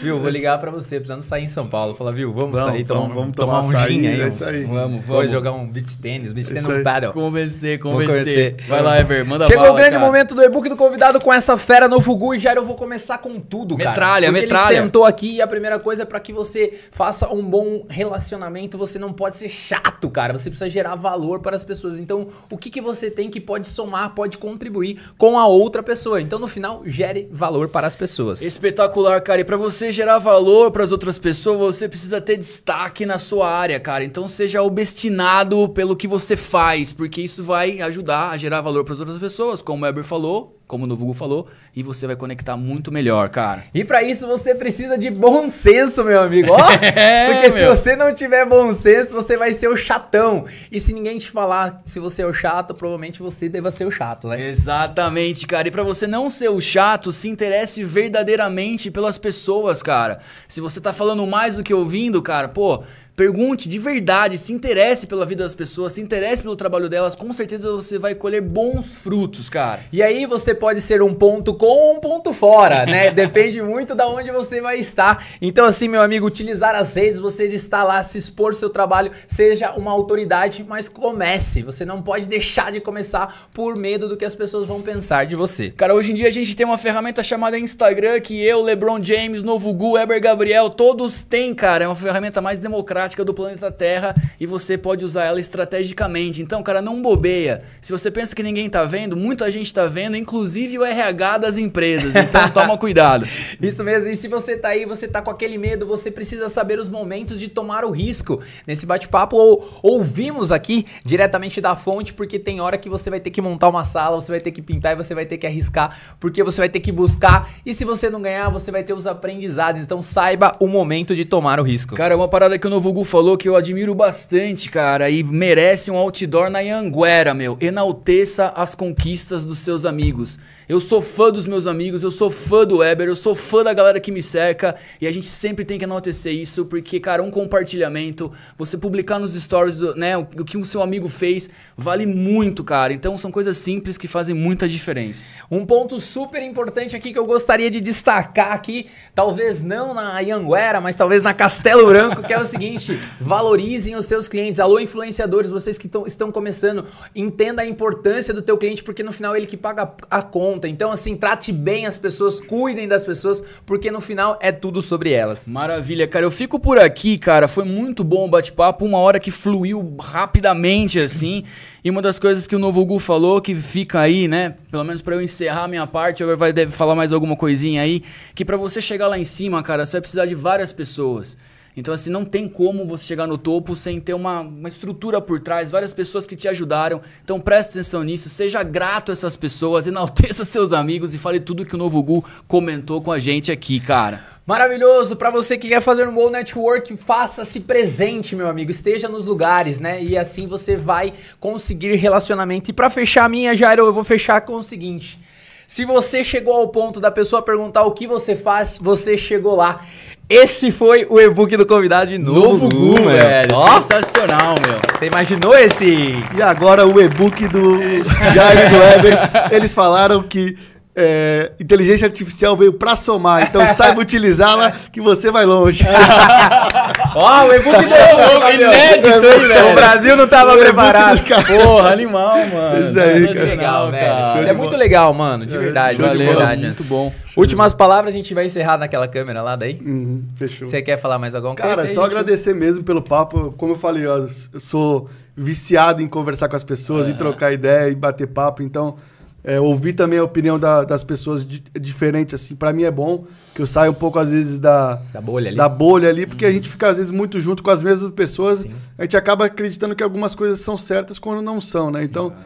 Viu, vou ligar para você, precisando sair em São Paulo. Falar, viu, vamos, vamos sair, vamos, vamos, tomar, tomar um gin é aí. Vamos, vamos. Vamos jogar um beat tênis, beat tênis no paddle. Convencer, convencer. Vai lá, Ever, manda Chegou bala, o grande cara. momento do e-book do convidado com essa fera no Fugu e já eu vou começar com tudo, metralha, cara. Metralha, metralha. Ele sentou aqui e a primeira coisa é para que você faça um bom relacionamento, você não pode ser chato, cara. Você precisa gerar valor para as pessoas. Então, o que, que você tem que pode somar, pode contribuir com a outra pessoa? Então, no final, gere valor para as pessoas. Espetacular, cara. E para você gerar valor para as outras pessoas, você precisa ter destaque na sua área, cara. Então seja obstinado pelo que você faz, porque isso vai ajudar a gerar valor para as outras pessoas, como o Weber falou, como o Novugo falou, e você vai conectar muito melhor, cara. E para isso você precisa de bom senso, meu amigo. Ó, é, porque meu. se você não tiver bom senso, você vai ser o chatão. E se ninguém te falar se você é o chato, provavelmente você deva ser o chato, né? Exatamente, cara. E para você não ser o chato, se interesse verdadeiramente pelas pessoas, cara. Se você tá falando mais do que ouvindo, cara, pô, Pergunte de verdade, se interesse pela vida das pessoas, se interesse pelo trabalho delas, com certeza você vai colher bons frutos, cara. E aí você pode ser um ponto com ou um ponto fora, né? Depende muito da onde você vai estar. Então assim, meu amigo, utilizar as redes, você está lá, se expor seu trabalho, seja uma autoridade, mas comece. Você não pode deixar de começar por medo do que as pessoas vão pensar de você. Cara, hoje em dia a gente tem uma ferramenta chamada Instagram que eu, LeBron James, Novo Gu, Eber Gabriel, todos têm, cara. É uma ferramenta mais democrática prática do planeta Terra e você pode usar ela estrategicamente. Então, cara, não bobeia. Se você pensa que ninguém tá vendo, muita gente tá vendo, inclusive o RH das empresas. Então, toma cuidado. Isso mesmo. E se você tá aí, você tá com aquele medo, você precisa saber os momentos de tomar o risco. Nesse bate-papo ou, ouvimos aqui diretamente da fonte, porque tem hora que você vai ter que montar uma sala, você vai ter que pintar e você vai ter que arriscar, porque você vai ter que buscar. E se você não ganhar, você vai ter os aprendizados. Então, saiba o momento de tomar o risco. Cara, é uma parada que eu não vou Fugu falou que eu admiro bastante, cara, e merece um outdoor na Yanguera, meu. Enalteça as conquistas dos seus amigos. Eu sou fã dos meus amigos, eu sou fã do Weber, eu sou fã da galera que me cerca. E a gente sempre tem que anotecer isso, porque, cara, um compartilhamento, você publicar nos stories né, o, o que o seu amigo fez, vale muito, cara. Então são coisas simples que fazem muita diferença. Um ponto super importante aqui que eu gostaria de destacar aqui, talvez não na Anguera, mas talvez na Castelo Branco, que é o seguinte: valorizem os seus clientes. Alô, influenciadores, vocês que tão, estão começando, entenda a importância do teu cliente, porque no final ele que paga a conta então, assim, trate bem as pessoas, cuidem das pessoas, porque no final é tudo sobre elas. Maravilha, cara. Eu fico por aqui, cara. Foi muito bom o bate-papo, uma hora que fluiu rapidamente, assim. E uma das coisas que o Novo Gu falou, que fica aí, né? Pelo menos para eu encerrar a minha parte, eu vai deve falar mais alguma coisinha aí, que para você chegar lá em cima, cara, você vai precisar de várias pessoas. Então, assim, não tem como você chegar no topo sem ter uma, uma estrutura por trás, várias pessoas que te ajudaram. Então, preste atenção nisso, seja grato a essas pessoas, enalteça seus amigos e fale tudo que o Novo Gu comentou com a gente aqui, cara. Maravilhoso, para você que quer fazer um bom network, faça-se presente, meu amigo, esteja nos lugares, né? E assim você vai conseguir relacionamento. E para fechar a minha, Jairo, eu vou fechar com o seguinte: se você chegou ao ponto da pessoa perguntar o que você faz, você chegou lá. Esse foi o e-book do convidado de novo. Novo Gu, velho. Oh. Sensacional, meu. Você imaginou esse? E agora o e-book do Jair e do Weber. Eles falaram que é, inteligência artificial veio para somar, então saiba utilizá-la que você vai longe. Ó, oh, o e-book tá inédito, hein, é velho? O Brasil não tava preparado. Porra, animal, mano. Isso aí, Isso é legal, velho. Isso é muito legal, mano, de é, verdade. valeu, de verdade, muito bom. Últimas palavras, a gente vai encerrar naquela câmera lá daí. Uhum, fechou. Você quer falar mais alguma coisa? Cara, só gente... agradecer mesmo pelo papo. Como eu falei, eu sou viciado em conversar com as pessoas, uhum. em trocar ideia, em bater papo, então... É, ouvir também a opinião da, das pessoas di, diferente, assim, para mim é bom que eu saia um pouco, às vezes, da, da, bolha, ali. da bolha ali, porque uhum. a gente fica, às vezes, muito junto com as mesmas pessoas, Sim. a gente acaba acreditando que algumas coisas são certas quando não são, né? Sim, então, cara.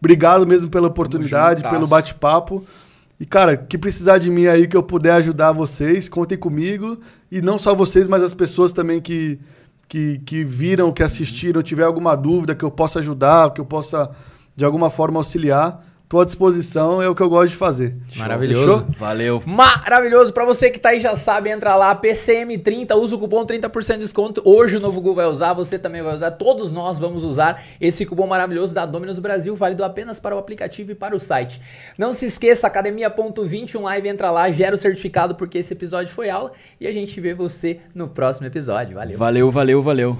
obrigado mesmo pela oportunidade, pelo bate-papo. E, cara, que precisar de mim aí, que eu puder ajudar vocês, contem comigo. E não só vocês, mas as pessoas também que, que, que viram, que uhum. assistiram, tiver alguma dúvida, que eu possa ajudar, que eu possa, de alguma forma, auxiliar Tô à disposição, é o que eu gosto de fazer. Maravilhoso. Show? Valeu. Maravilhoso. Para você que tá aí já sabe, entra lá, PCM30, usa o cupom 30% de desconto. Hoje o Novo Google vai usar, você também vai usar, todos nós vamos usar esse cupom maravilhoso da Dominus Brasil, válido apenas para o aplicativo e para o site. Não se esqueça, academia.21 live, entra lá, gera o certificado porque esse episódio foi aula e a gente vê você no próximo episódio. Valeu. Valeu, valeu, valeu.